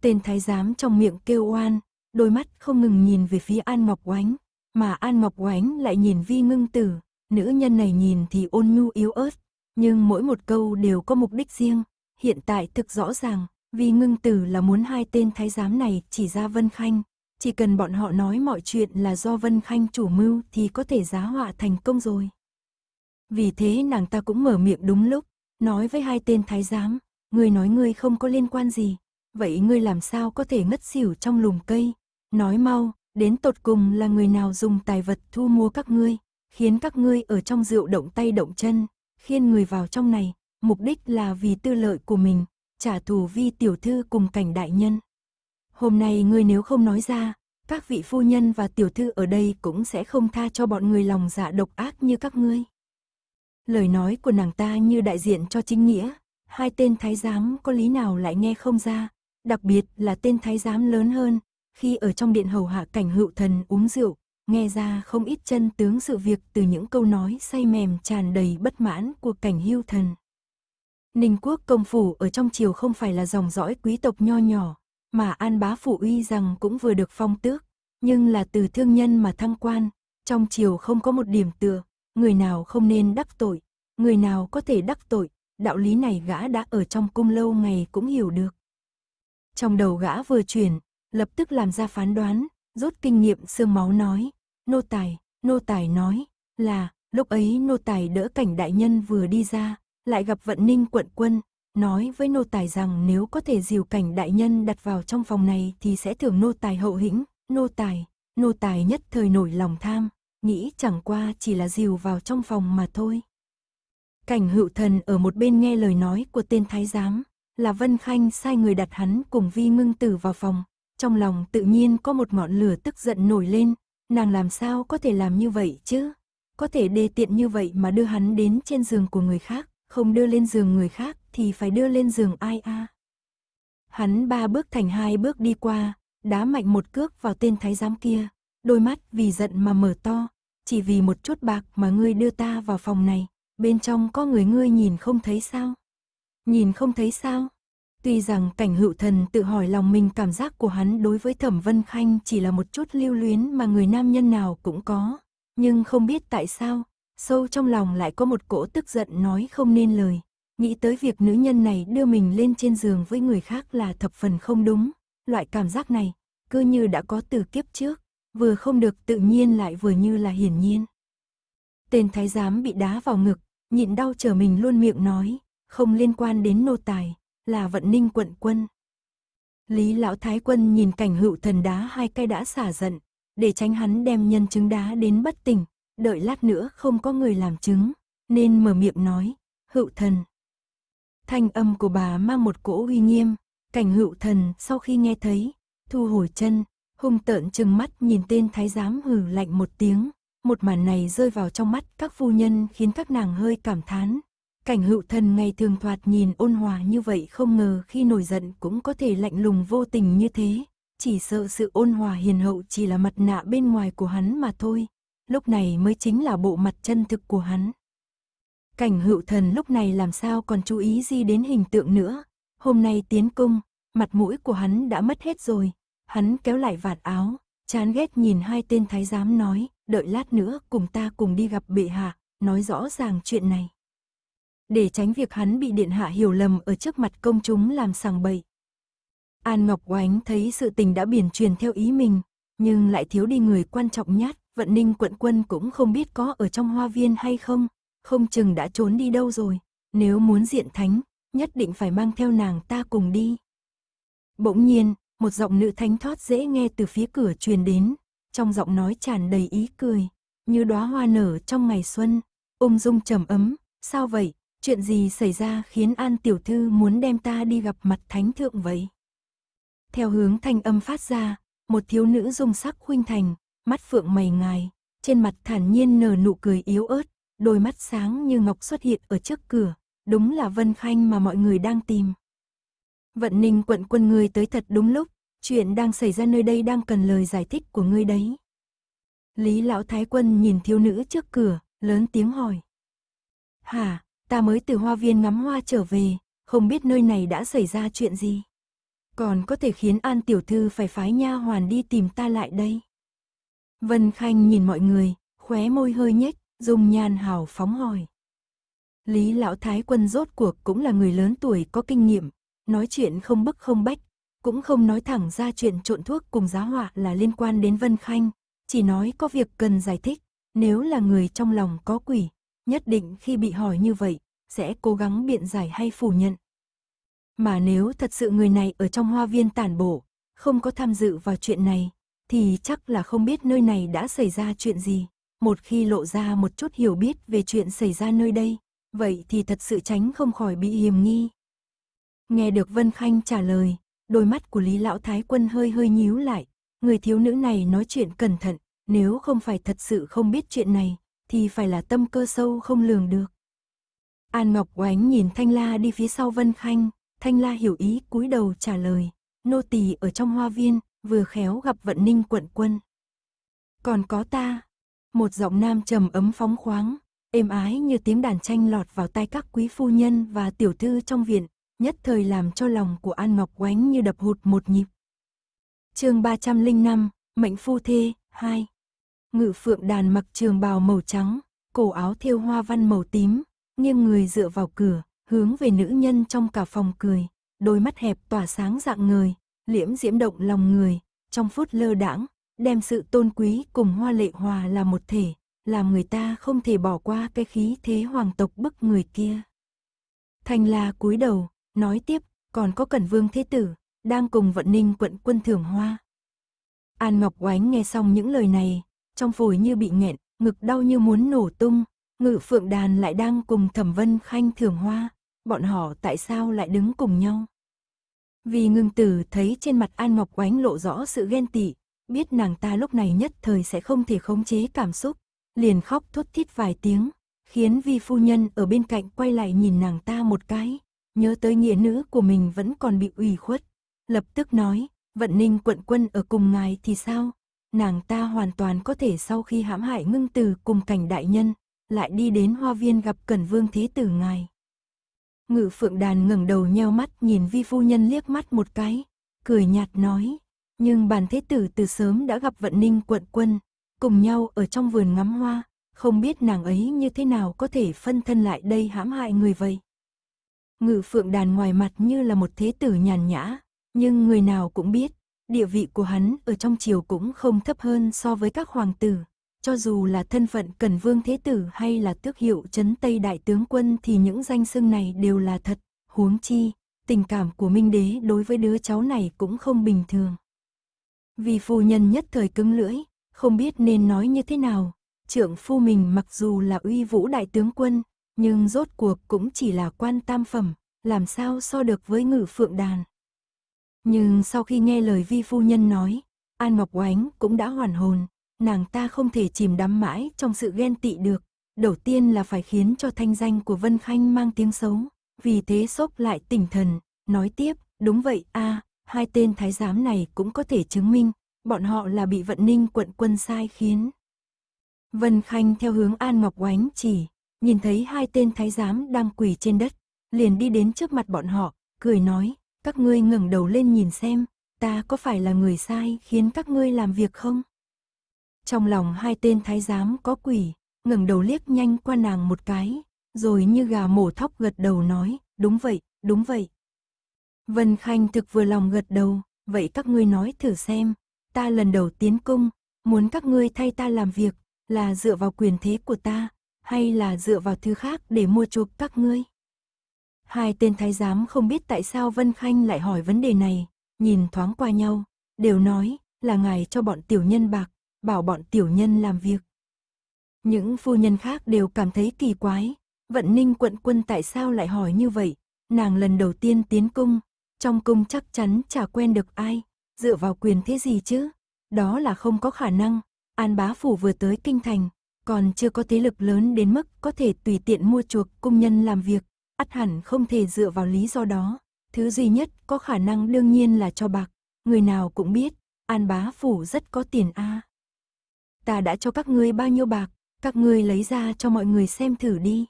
Tên thái giám trong miệng kêu oan, đôi mắt không ngừng nhìn về phía An Ngọc Oánh, mà An Ngọc Oánh lại nhìn Vi Ngưng Tử, nữ nhân này nhìn thì ôn nhu yếu ớt, nhưng mỗi một câu đều có mục đích riêng, hiện tại thực rõ ràng, Vi Ngưng Tử là muốn hai tên thái giám này chỉ ra Vân Khanh, chỉ cần bọn họ nói mọi chuyện là do Vân Khanh chủ mưu thì có thể giá họa thành công rồi. Vì thế nàng ta cũng mở miệng đúng lúc, nói với hai tên thái giám, ngươi nói ngươi không có liên quan gì, vậy ngươi làm sao có thể ngất xỉu trong lùm cây? Nói mau, đến tột cùng là người nào dùng tài vật thu mua các ngươi, khiến các ngươi ở trong rượu động tay động chân, khiên người vào trong này, mục đích là vì tư lợi của mình, trả thù vi tiểu thư cùng cảnh đại nhân. Hôm nay ngươi nếu không nói ra, các vị phu nhân và tiểu thư ở đây cũng sẽ không tha cho bọn người lòng dạ độc ác như các ngươi. Lời nói của nàng ta như đại diện cho chính nghĩa, hai tên thái giám có lý nào lại nghe không ra, đặc biệt là tên thái giám lớn hơn, khi ở trong điện hầu hạ cảnh hữu thần uống rượu, nghe ra không ít chân tướng sự việc từ những câu nói say mềm tràn đầy bất mãn của cảnh hưu thần. Ninh quốc công phủ ở trong triều không phải là dòng dõi quý tộc nho nhỏ, mà an bá phủ uy rằng cũng vừa được phong tước, nhưng là từ thương nhân mà thăng quan, trong triều không có một điểm tựa, người nào không nên đắc tội, người nào có thể đắc tội, đạo lý này gã đã ở trong cung lâu ngày cũng hiểu được. Trong đầu gã vừa chuyển, lập tức làm ra phán đoán, rút kinh nghiệm xương máu nói, nô tài, nô tài nói, là, lúc ấy nô tài đỡ cảnh đại nhân vừa đi ra, lại gặp vận ninh quận quân, nói với nô tài rằng nếu có thể dìu cảnh đại nhân đặt vào trong phòng này thì sẽ thưởng nô tài hậu hĩnh, nô tài, nô tài nhất thời nổi lòng tham, nghĩ chẳng qua chỉ là dìu vào trong phòng mà thôi. Cảnh hữu thần ở một bên nghe lời nói của tên thái giám, là Vân Khanh sai người đặt hắn cùng vi ngưng tử vào phòng, trong lòng tự nhiên có một ngọn lửa tức giận nổi lên, nàng làm sao có thể làm như vậy chứ? Có thể đề tiện như vậy mà đưa hắn đến trên giường của người khác, không đưa lên giường người khác thì phải đưa lên giường ai a. Hắn ba bước thành hai bước đi qua, đá mạnh một cước vào tên thái giám kia, Đôi mắt vì giận mà mở to, chỉ vì một chút bạc mà ngươi đưa ta vào phòng này, bên trong có người ngươi nhìn không thấy sao? Nhìn không thấy sao? Tuy rằng cảnh hữu thần tự hỏi lòng mình cảm giác của hắn đối với Thẩm Vân Khanh chỉ là một chút lưu luyến mà người nam nhân nào cũng có, nhưng không biết tại sao, sâu trong lòng lại có một cỗ tức giận nói không nên lời. Nghĩ tới việc nữ nhân này đưa mình lên trên giường với người khác là thập phần không đúng, loại cảm giác này, cứ như đã có từ kiếp trước vừa không được tự nhiên lại vừa như là hiển nhiên. Tên thái giám bị đá vào ngực, nhịn đau chờ mình luôn miệng nói, không liên quan đến nô tài, là vận ninh quận quân. Lý lão thái quân nhìn cảnh hữu thần đá hai cây đã xả giận, để tránh hắn đem nhân chứng đá đến bất tỉnh, đợi lát nữa không có người làm chứng, nên mở miệng nói, hữu thần. Thanh âm của bà mang một cỗ uy nghiêm, cảnh hữu thần sau khi nghe thấy, thu hồi chân, hung tợn chừng mắt nhìn tên thái giám hừ lạnh một tiếng. Một màn này rơi vào trong mắt các phu nhân khiến các nàng hơi cảm thán. Cảnh hữu thần ngày thường thoạt nhìn ôn hòa như vậy không ngờ khi nổi giận cũng có thể lạnh lùng vô tình như thế. Chỉ sợ sự ôn hòa hiền hậu chỉ là mặt nạ bên ngoài của hắn mà thôi. Lúc này mới chính là bộ mặt chân thực của hắn. Cảnh hữu thần lúc này làm sao còn chú ý gì đến hình tượng nữa. Hôm nay tiến cung, mặt mũi của hắn đã mất hết rồi. Hắn kéo lại vạt áo, chán ghét nhìn hai tên thái giám nói, đợi lát nữa cùng ta cùng đi gặp bệ hạ, nói rõ ràng chuyện này. Để tránh việc hắn bị điện hạ hiểu lầm ở trước mặt công chúng làm sàng bậy. An Ngọc Oánh thấy sự tình đã biển truyền theo ý mình, nhưng lại thiếu đi người quan trọng nhất, vận ninh quận quân cũng không biết có ở trong hoa viên hay không, không chừng đã trốn đi đâu rồi, nếu muốn diện thánh, nhất định phải mang theo nàng ta cùng đi. Bỗng nhiên, một giọng nữ thánh thoát dễ nghe từ phía cửa truyền đến, trong giọng nói tràn đầy ý cười, như đóa hoa nở trong ngày xuân, ung dung trầm ấm, sao vậy, chuyện gì xảy ra khiến An tiểu thư muốn đem ta đi gặp mặt thánh thượng vậy? Theo hướng thanh âm phát ra, một thiếu nữ dung sắc khuynh thành, mắt phượng mày ngài, trên mặt thản nhiên nở nụ cười yếu ớt, đôi mắt sáng như ngọc xuất hiện ở trước cửa, đúng là Vân Khanh mà mọi người đang tìm. Vận Ninh quận quân ngươi tới thật đúng lúc, chuyện đang xảy ra nơi đây đang cần lời giải thích của ngươi đấy. Lý Lão Thái Quân nhìn thiếu nữ trước cửa, lớn tiếng hỏi. Hả, ta mới từ hoa viên ngắm hoa trở về, không biết nơi này đã xảy ra chuyện gì. Còn có thể khiến An Tiểu Thư phải phái nha hoàn đi tìm ta lại đây. Vân Khanh nhìn mọi người, khóe môi hơi nhếch, dùng nhan hào phóng hỏi. Lý Lão Thái Quân rốt cuộc cũng là người lớn tuổi có kinh nghiệm, nói chuyện không bức không bách, cũng không nói thẳng ra chuyện trộn thuốc cùng giá họa là liên quan đến Vân Khanh, chỉ nói có việc cần giải thích, nếu là người trong lòng có quỷ, nhất định khi bị hỏi như vậy, sẽ cố gắng biện giải hay phủ nhận. Mà nếu thật sự người này ở trong hoa viên tản bộ, không có tham dự vào chuyện này, thì chắc là không biết nơi này đã xảy ra chuyện gì. Một khi lộ ra một chút hiểu biết về chuyện xảy ra nơi đây, vậy thì thật sự tránh không khỏi bị hiềm nghi. Nghe được Vân Khanh trả lời, đôi mắt của Lý Lão Thái Quân hơi hơi nhíu lại. Người thiếu nữ này nói chuyện cẩn thận, nếu không phải thật sự không biết chuyện này, thì phải là tâm cơ sâu không lường được. An Ngọc Oánh nhìn Thanh La đi phía sau Vân Khanh, Thanh La hiểu ý cúi đầu trả lời, nô tỳ ở trong hoa viên, vừa khéo gặp vận ninh quận quân. Còn có ta, một giọng nam trầm ấm phóng khoáng, êm ái như tiếng đàn tranh lọt vào tai các quý phu nhân và tiểu thư trong viện, nhất thời làm cho lòng của An Ngọc Oánh như đập hụt một nhịp. chương 305, Mệnh Phu Thê, 2 Ngự phượng đàn mặc trường bào màu trắng, cổ áo thêu hoa văn màu tím, nghiêng người dựa vào cửa, hướng về nữ nhân trong cả phòng cười, đôi mắt hẹp tỏa sáng dạng người, liễm diễm động lòng người, trong phút lơ đãng, đem sự tôn quý cùng hoa lệ hòa là một thể, làm người ta không thể bỏ qua cái khí thế hoàng tộc bức người kia. Thành là cúi đầu, Nói tiếp, còn có Cẩn Vương Thế Tử, đang cùng vận ninh quận quân thưởng hoa. An Ngọc Oánh nghe xong những lời này, trong phổi như bị nghẹn, ngực đau như muốn nổ tung, ngự phượng đàn lại đang cùng thẩm vân khanh thưởng hoa, bọn họ tại sao lại đứng cùng nhau. Vì ngưng tử thấy trên mặt An Ngọc Oánh lộ rõ sự ghen tị, biết nàng ta lúc này nhất thời sẽ không thể khống chế cảm xúc, liền khóc thốt thít vài tiếng, khiến vi phu nhân ở bên cạnh quay lại nhìn nàng ta một cái nhớ tới nghĩa nữ của mình vẫn còn bị ủy khuất. Lập tức nói, vận ninh quận quân ở cùng ngài thì sao? Nàng ta hoàn toàn có thể sau khi hãm hại ngưng từ cùng cảnh đại nhân, lại đi đến hoa viên gặp cẩn vương thế tử ngài. Ngự phượng đàn ngẩng đầu nheo mắt nhìn vi phu nhân liếc mắt một cái, cười nhạt nói, nhưng bàn thế tử từ sớm đã gặp vận ninh quận quân, cùng nhau ở trong vườn ngắm hoa, không biết nàng ấy như thế nào có thể phân thân lại đây hãm hại người vậy. Ngự phượng đàn ngoài mặt như là một thế tử nhàn nhã, nhưng người nào cũng biết, địa vị của hắn ở trong triều cũng không thấp hơn so với các hoàng tử. Cho dù là thân phận cần vương thế tử hay là tước hiệu chấn tây đại tướng quân thì những danh xưng này đều là thật, huống chi, tình cảm của Minh Đế đối với đứa cháu này cũng không bình thường. Vì phu nhân nhất thời cứng lưỡi, không biết nên nói như thế nào, trưởng phu mình mặc dù là uy vũ đại tướng quân, nhưng rốt cuộc cũng chỉ là quan tam phẩm, làm sao so được với ngự phượng đàn. Nhưng sau khi nghe lời vi phu nhân nói, An Ngọc Oánh cũng đã hoàn hồn, nàng ta không thể chìm đắm mãi trong sự ghen tị được. Đầu tiên là phải khiến cho thanh danh của Vân Khanh mang tiếng xấu, vì thế sốc lại tỉnh thần, nói tiếp, đúng vậy a à, hai tên thái giám này cũng có thể chứng minh, bọn họ là bị vận ninh quận quân sai khiến. Vân Khanh theo hướng An Ngọc Oánh chỉ, nhìn thấy hai tên thái giám đang quỳ trên đất, liền đi đến trước mặt bọn họ, cười nói, các ngươi ngẩng đầu lên nhìn xem, ta có phải là người sai khiến các ngươi làm việc không? Trong lòng hai tên thái giám có quỷ, ngẩng đầu liếc nhanh qua nàng một cái, rồi như gà mổ thóc gật đầu nói, đúng vậy, đúng vậy. Vân Khanh thực vừa lòng gật đầu, vậy các ngươi nói thử xem, ta lần đầu tiến cung, muốn các ngươi thay ta làm việc, là dựa vào quyền thế của ta, hay là dựa vào thứ khác để mua chuộc các ngươi? Hai tên thái giám không biết tại sao Vân Khanh lại hỏi vấn đề này, nhìn thoáng qua nhau, đều nói là ngài cho bọn tiểu nhân bạc, bảo bọn tiểu nhân làm việc. Những phu nhân khác đều cảm thấy kỳ quái, vận ninh quận quân tại sao lại hỏi như vậy, nàng lần đầu tiên tiến cung, trong cung chắc chắn chả quen được ai, dựa vào quyền thế gì chứ, đó là không có khả năng, an bá phủ vừa tới kinh thành, còn chưa có thế lực lớn đến mức có thể tùy tiện mua chuộc công nhân làm việc, ắt hẳn không thể dựa vào lý do đó. Thứ duy nhất có khả năng đương nhiên là cho bạc, người nào cũng biết, An Bá Phủ rất có tiền a. Ta đã cho các ngươi bao nhiêu bạc, các ngươi lấy ra cho mọi người xem thử đi.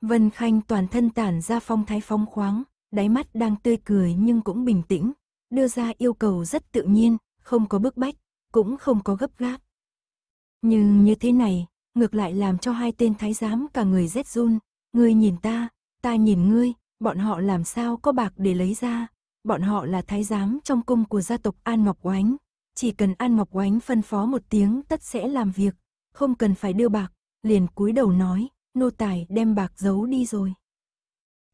Vân Khanh toàn thân tản ra phong thái phong khoáng, đáy mắt đang tươi cười nhưng cũng bình tĩnh, đưa ra yêu cầu rất tự nhiên, không có bức bách, cũng không có gấp gáp. Nhưng như thế này, ngược lại làm cho hai tên thái giám cả người rét run, ngươi nhìn ta, ta nhìn ngươi, bọn họ làm sao có bạc để lấy ra, bọn họ là thái giám trong cung của gia tộc An Ngọc Oánh, chỉ cần An Ngọc Oánh phân phó một tiếng tất sẽ làm việc, không cần phải đưa bạc, liền cúi đầu nói, nô tài đem bạc giấu đi rồi.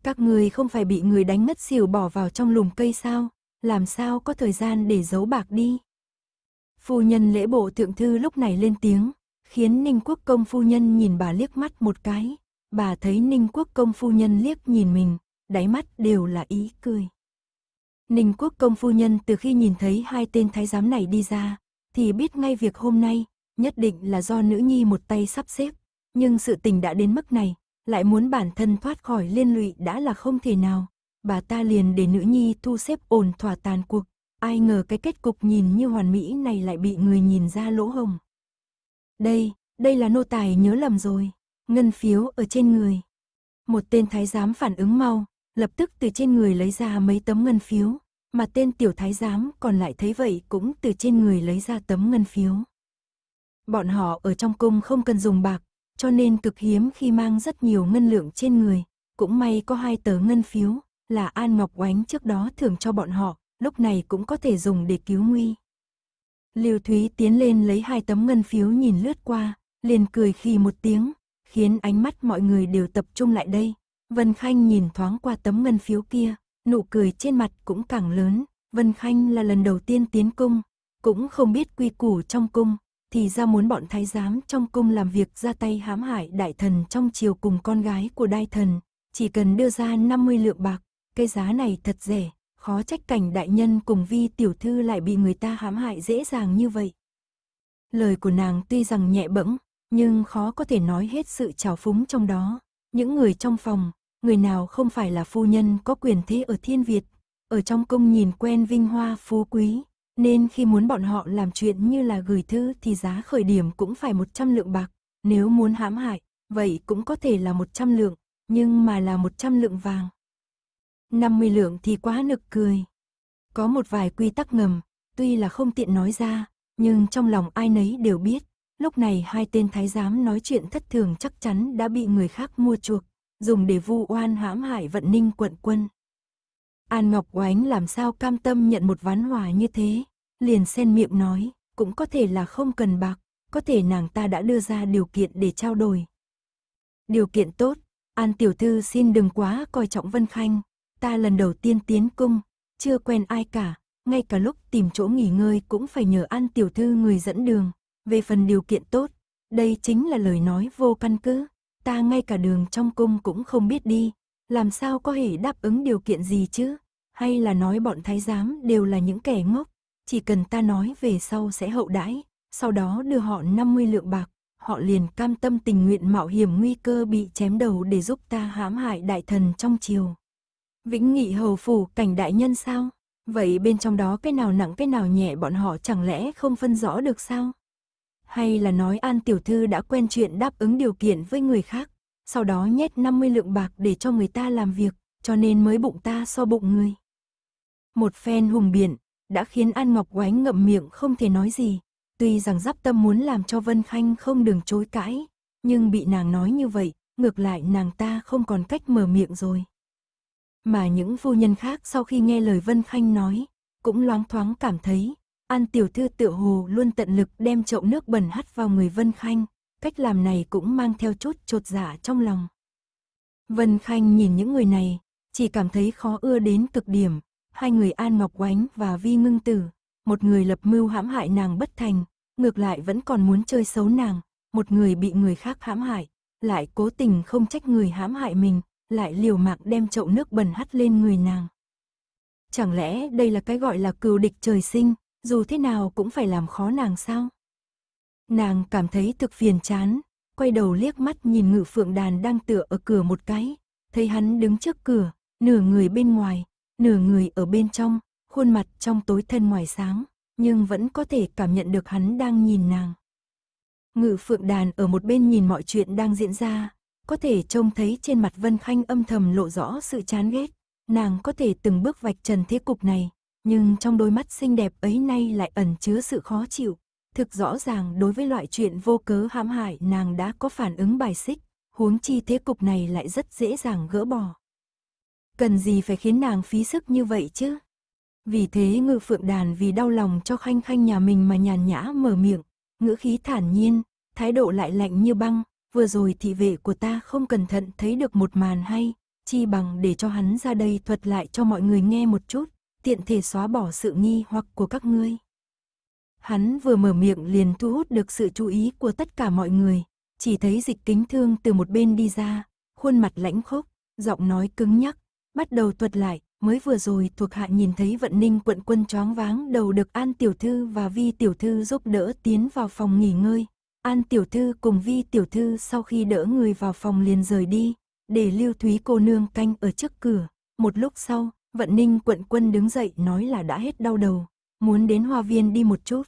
Các người không phải bị người đánh ngất xỉu bỏ vào trong lùm cây sao, làm sao có thời gian để giấu bạc đi. Phu nhân lễ bộ thượng thư lúc này lên tiếng, khiến Ninh Quốc công phu nhân nhìn bà liếc mắt một cái. Bà thấy Ninh Quốc công phu nhân liếc nhìn mình, đáy mắt đều là ý cười. Ninh Quốc công phu nhân từ khi nhìn thấy hai tên thái giám này đi ra, thì biết ngay việc hôm nay, nhất định là do nữ nhi một tay sắp xếp. Nhưng sự tình đã đến mức này, lại muốn bản thân thoát khỏi liên lụy đã là không thể nào. Bà ta liền để nữ nhi thu xếp ổn thỏa tàn cuộc Ai ngờ cái kết cục nhìn như hoàn mỹ này lại bị người nhìn ra lỗ hồng. Đây, đây là nô tài nhớ lầm rồi. Ngân phiếu ở trên người. Một tên thái giám phản ứng mau, lập tức từ trên người lấy ra mấy tấm ngân phiếu, mà tên tiểu thái giám còn lại thấy vậy cũng từ trên người lấy ra tấm ngân phiếu. Bọn họ ở trong cung không cần dùng bạc, cho nên cực hiếm khi mang rất nhiều ngân lượng trên người, cũng may có hai tờ ngân phiếu là An Ngọc Oánh trước đó thưởng cho bọn họ, lúc này cũng có thể dùng để cứu nguy. liều Thúy tiến lên lấy hai tấm ngân phiếu nhìn lướt qua, liền cười khi một tiếng, khiến ánh mắt mọi người đều tập trung lại đây. Vân Khanh nhìn thoáng qua tấm ngân phiếu kia, nụ cười trên mặt cũng càng lớn. Vân Khanh là lần đầu tiên tiến cung, cũng không biết quy củ trong cung, thì ra muốn bọn thái giám trong cung làm việc ra tay hãm hại đại thần trong chiều cùng con gái của đai thần, chỉ cần đưa ra 50 lượng bạc, cái giá này thật rẻ, khó trách cảnh đại nhân cùng vi tiểu thư lại bị người ta hãm hại dễ dàng như vậy. Lời của nàng tuy rằng nhẹ bẫng, nhưng khó có thể nói hết sự trào phúng trong đó. Những người trong phòng, người nào không phải là phu nhân có quyền thế ở thiên Việt, ở trong công nhìn quen vinh hoa phú quý, nên khi muốn bọn họ làm chuyện như là gửi thư thì giá khởi điểm cũng phải 100 lượng bạc, nếu muốn hãm hại, vậy cũng có thể là 100 lượng, nhưng mà là 100 lượng vàng. 50 lượng thì quá nực cười. Có một vài quy tắc ngầm, tuy là không tiện nói ra, nhưng trong lòng ai nấy đều biết. Lúc này hai tên thái giám nói chuyện thất thường chắc chắn đã bị người khác mua chuộc, dùng để vu oan hãm hại vận ninh quận quân. An Ngọc Oánh làm sao cam tâm nhận một ván hòa như thế, liền sen miệng nói, cũng có thể là không cần bạc, có thể nàng ta đã đưa ra điều kiện để trao đổi. Điều kiện tốt, An Tiểu Thư xin đừng quá coi trọng Vân Khanh, Ta lần đầu tiên tiến cung, chưa quen ai cả, ngay cả lúc tìm chỗ nghỉ ngơi cũng phải nhờ An tiểu thư người dẫn đường. Về phần điều kiện tốt, đây chính là lời nói vô căn cứ. Ta ngay cả đường trong cung cũng không biết đi, làm sao có thể đáp ứng điều kiện gì chứ? Hay là nói bọn thái giám đều là những kẻ ngốc, chỉ cần ta nói về sau sẽ hậu đãi, sau đó đưa họ 50 lượng bạc, họ liền cam tâm tình nguyện mạo hiểm nguy cơ bị chém đầu để giúp ta hãm hại đại thần trong triều. Vĩnh Nghị Hầu Phủ, cảnh đại nhân sao? Vậy bên trong đó cái nào nặng cái nào nhẹ bọn họ chẳng lẽ không phân rõ được sao? Hay là nói An Tiểu Thư đã quen chuyện đáp ứng điều kiện với người khác, sau đó nhét 50 lượng bạc để cho người ta làm việc, cho nên mới bụng ta so bụng người. Một phen hùng biển, đã khiến An Ngọc Oánh ngậm miệng không thể nói gì, tuy rằng giáp tâm muốn làm cho Vân Khanh không đường chối cãi, nhưng bị nàng nói như vậy, ngược lại nàng ta không còn cách mở miệng rồi. Mà những phu nhân khác sau khi nghe lời Vân Khanh nói, cũng loáng thoáng cảm thấy, An tiểu thư Tự hồ luôn tận lực đem chậu nước bẩn hắt vào người Vân Khanh, cách làm này cũng mang theo chút trột dạ trong lòng. Vân Khanh nhìn những người này, chỉ cảm thấy khó ưa đến cực điểm, hai người An Ngọc Oánh và Vi Ngưng Tử, một người lập mưu hãm hại nàng bất thành, ngược lại vẫn còn muốn chơi xấu nàng, một người bị người khác hãm hại, lại cố tình không trách người hãm hại mình, lại liều mạng đem chậu nước bẩn hắt lên người nàng. Chẳng lẽ đây là cái gọi là cừu địch trời sinh, dù thế nào cũng phải làm khó nàng sao? Nàng cảm thấy thực phiền chán, quay đầu liếc mắt nhìn ngự phượng đàn đang tựa ở cửa một cái, thấy hắn đứng trước cửa, nửa người bên ngoài, nửa người ở bên trong, khuôn mặt trong tối thân ngoài sáng, nhưng vẫn có thể cảm nhận được hắn đang nhìn nàng. Ngự phượng đàn ở một bên nhìn mọi chuyện đang diễn ra, có thể trông thấy trên mặt Vân Khanh âm thầm lộ rõ sự chán ghét. Nàng có thể từng bước vạch trần thế cục này, nhưng trong đôi mắt xinh đẹp ấy nay lại ẩn chứa sự khó chịu. Thực rõ ràng đối với loại chuyện vô cớ hãm hại nàng đã có phản ứng bài xích, huống chi thế cục này lại rất dễ dàng gỡ bỏ. Cần gì phải khiến nàng phí sức như vậy chứ? Vì thế Ngự phượng đàn vì đau lòng cho khanh khanh nhà mình mà nhàn nhã mở miệng, ngữ khí thản nhiên, thái độ lại lạnh như băng, vừa rồi thị vệ của ta không cẩn thận thấy được một màn hay, chi bằng để cho hắn ra đây thuật lại cho mọi người nghe một chút, tiện thể xóa bỏ sự nghi hoặc của các ngươi. Hắn vừa mở miệng liền thu hút được sự chú ý của tất cả mọi người, chỉ thấy dịch kính thương từ một bên đi ra, khuôn mặt lãnh khốc, giọng nói cứng nhắc, bắt đầu thuật lại, mới vừa rồi thuộc hạ nhìn thấy vận ninh quận quân choáng váng đầu được an tiểu thư và vi tiểu thư giúp đỡ tiến vào phòng nghỉ ngơi, An tiểu thư cùng vi tiểu thư sau khi đỡ người vào phòng liền rời đi, để lưu thúy cô nương canh ở trước cửa. Một lúc sau, vận ninh quận quân đứng dậy nói là đã hết đau đầu, muốn đến hoa viên đi một chút.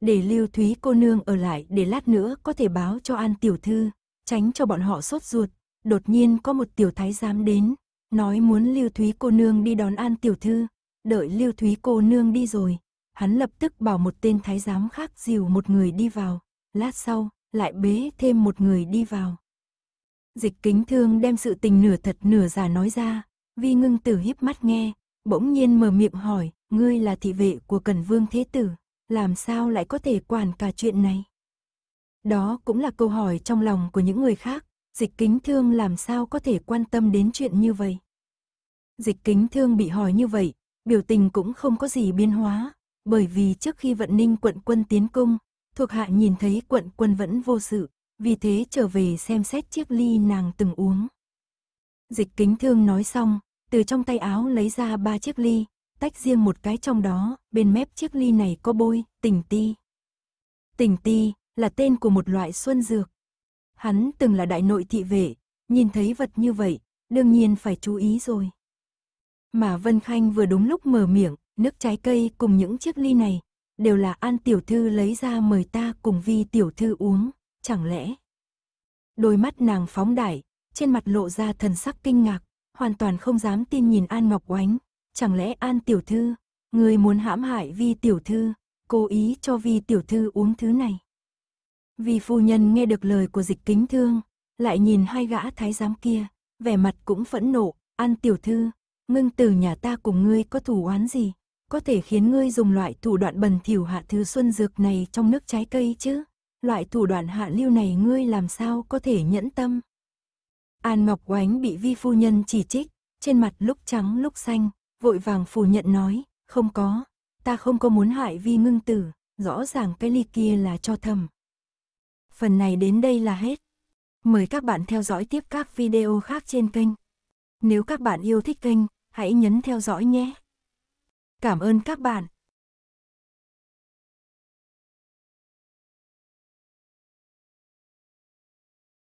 Để lưu thúy cô nương ở lại để lát nữa có thể báo cho an tiểu thư, tránh cho bọn họ sốt ruột. Đột nhiên có một tiểu thái giám đến, nói muốn lưu thúy cô nương đi đón an tiểu thư, đợi lưu thúy cô nương đi rồi. Hắn lập tức bảo một tên thái giám khác dìu một người đi vào, lát sau, lại bế thêm một người đi vào. Dịch kính thương đem sự tình nửa thật nửa giả nói ra, vi ngưng tử hiếp mắt nghe, bỗng nhiên mở miệng hỏi, ngươi là thị vệ của Cần Vương Thế Tử, làm sao lại có thể quản cả chuyện này? Đó cũng là câu hỏi trong lòng của những người khác, dịch kính thương làm sao có thể quan tâm đến chuyện như vậy? Dịch kính thương bị hỏi như vậy, biểu tình cũng không có gì biến hóa, bởi vì trước khi vận ninh quận quân tiến cung, Thuộc hạ nhìn thấy quận quân vẫn vô sự, vì thế trở về xem xét chiếc ly nàng từng uống. Dịch kính thương nói xong, từ trong tay áo lấy ra ba chiếc ly, tách riêng một cái trong đó, bên mép chiếc ly này có bôi, tỉnh ti. Tỉnh ti là tên của một loại xuân dược. Hắn từng là đại nội thị vệ, nhìn thấy vật như vậy, đương nhiên phải chú ý rồi. Mà Vân Khanh vừa đúng lúc mở miệng, nước trái cây cùng những chiếc ly này, đều là An tiểu thư lấy ra mời ta cùng Vi tiểu thư uống, chẳng lẽ? Đôi mắt nàng phóng đại, trên mặt lộ ra thần sắc kinh ngạc, hoàn toàn không dám tin nhìn An Ngọc Oánh, chẳng lẽ An tiểu thư, người muốn hãm hại Vi tiểu thư, cố ý cho Vi tiểu thư uống thứ này? Vi phu nhân nghe được lời của Dịch Kính Thương, lại nhìn hai gã thái giám kia, vẻ mặt cũng phẫn nộ, "An tiểu thư, ngưng từ nhà ta cùng ngươi có thù oán gì, có thể khiến ngươi dùng loại thủ đoạn bần thỉu hạ thứ xuân dược này trong nước trái cây chứ. Loại thủ đoạn hạ lưu này ngươi làm sao có thể nhẫn tâm. An Ngọc Oánh bị vi phu nhân chỉ trích, trên mặt lúc trắng lúc xanh, vội vàng phủ nhận nói, không có, ta không có muốn hại vi ngưng tử, rõ ràng cái ly kia là cho thầm. Phần này đến đây là hết. Mời các bạn theo dõi tiếp các video khác trên kênh. Nếu các bạn yêu thích kênh, hãy nhấn theo dõi nhé. Cảm ơn các bạn.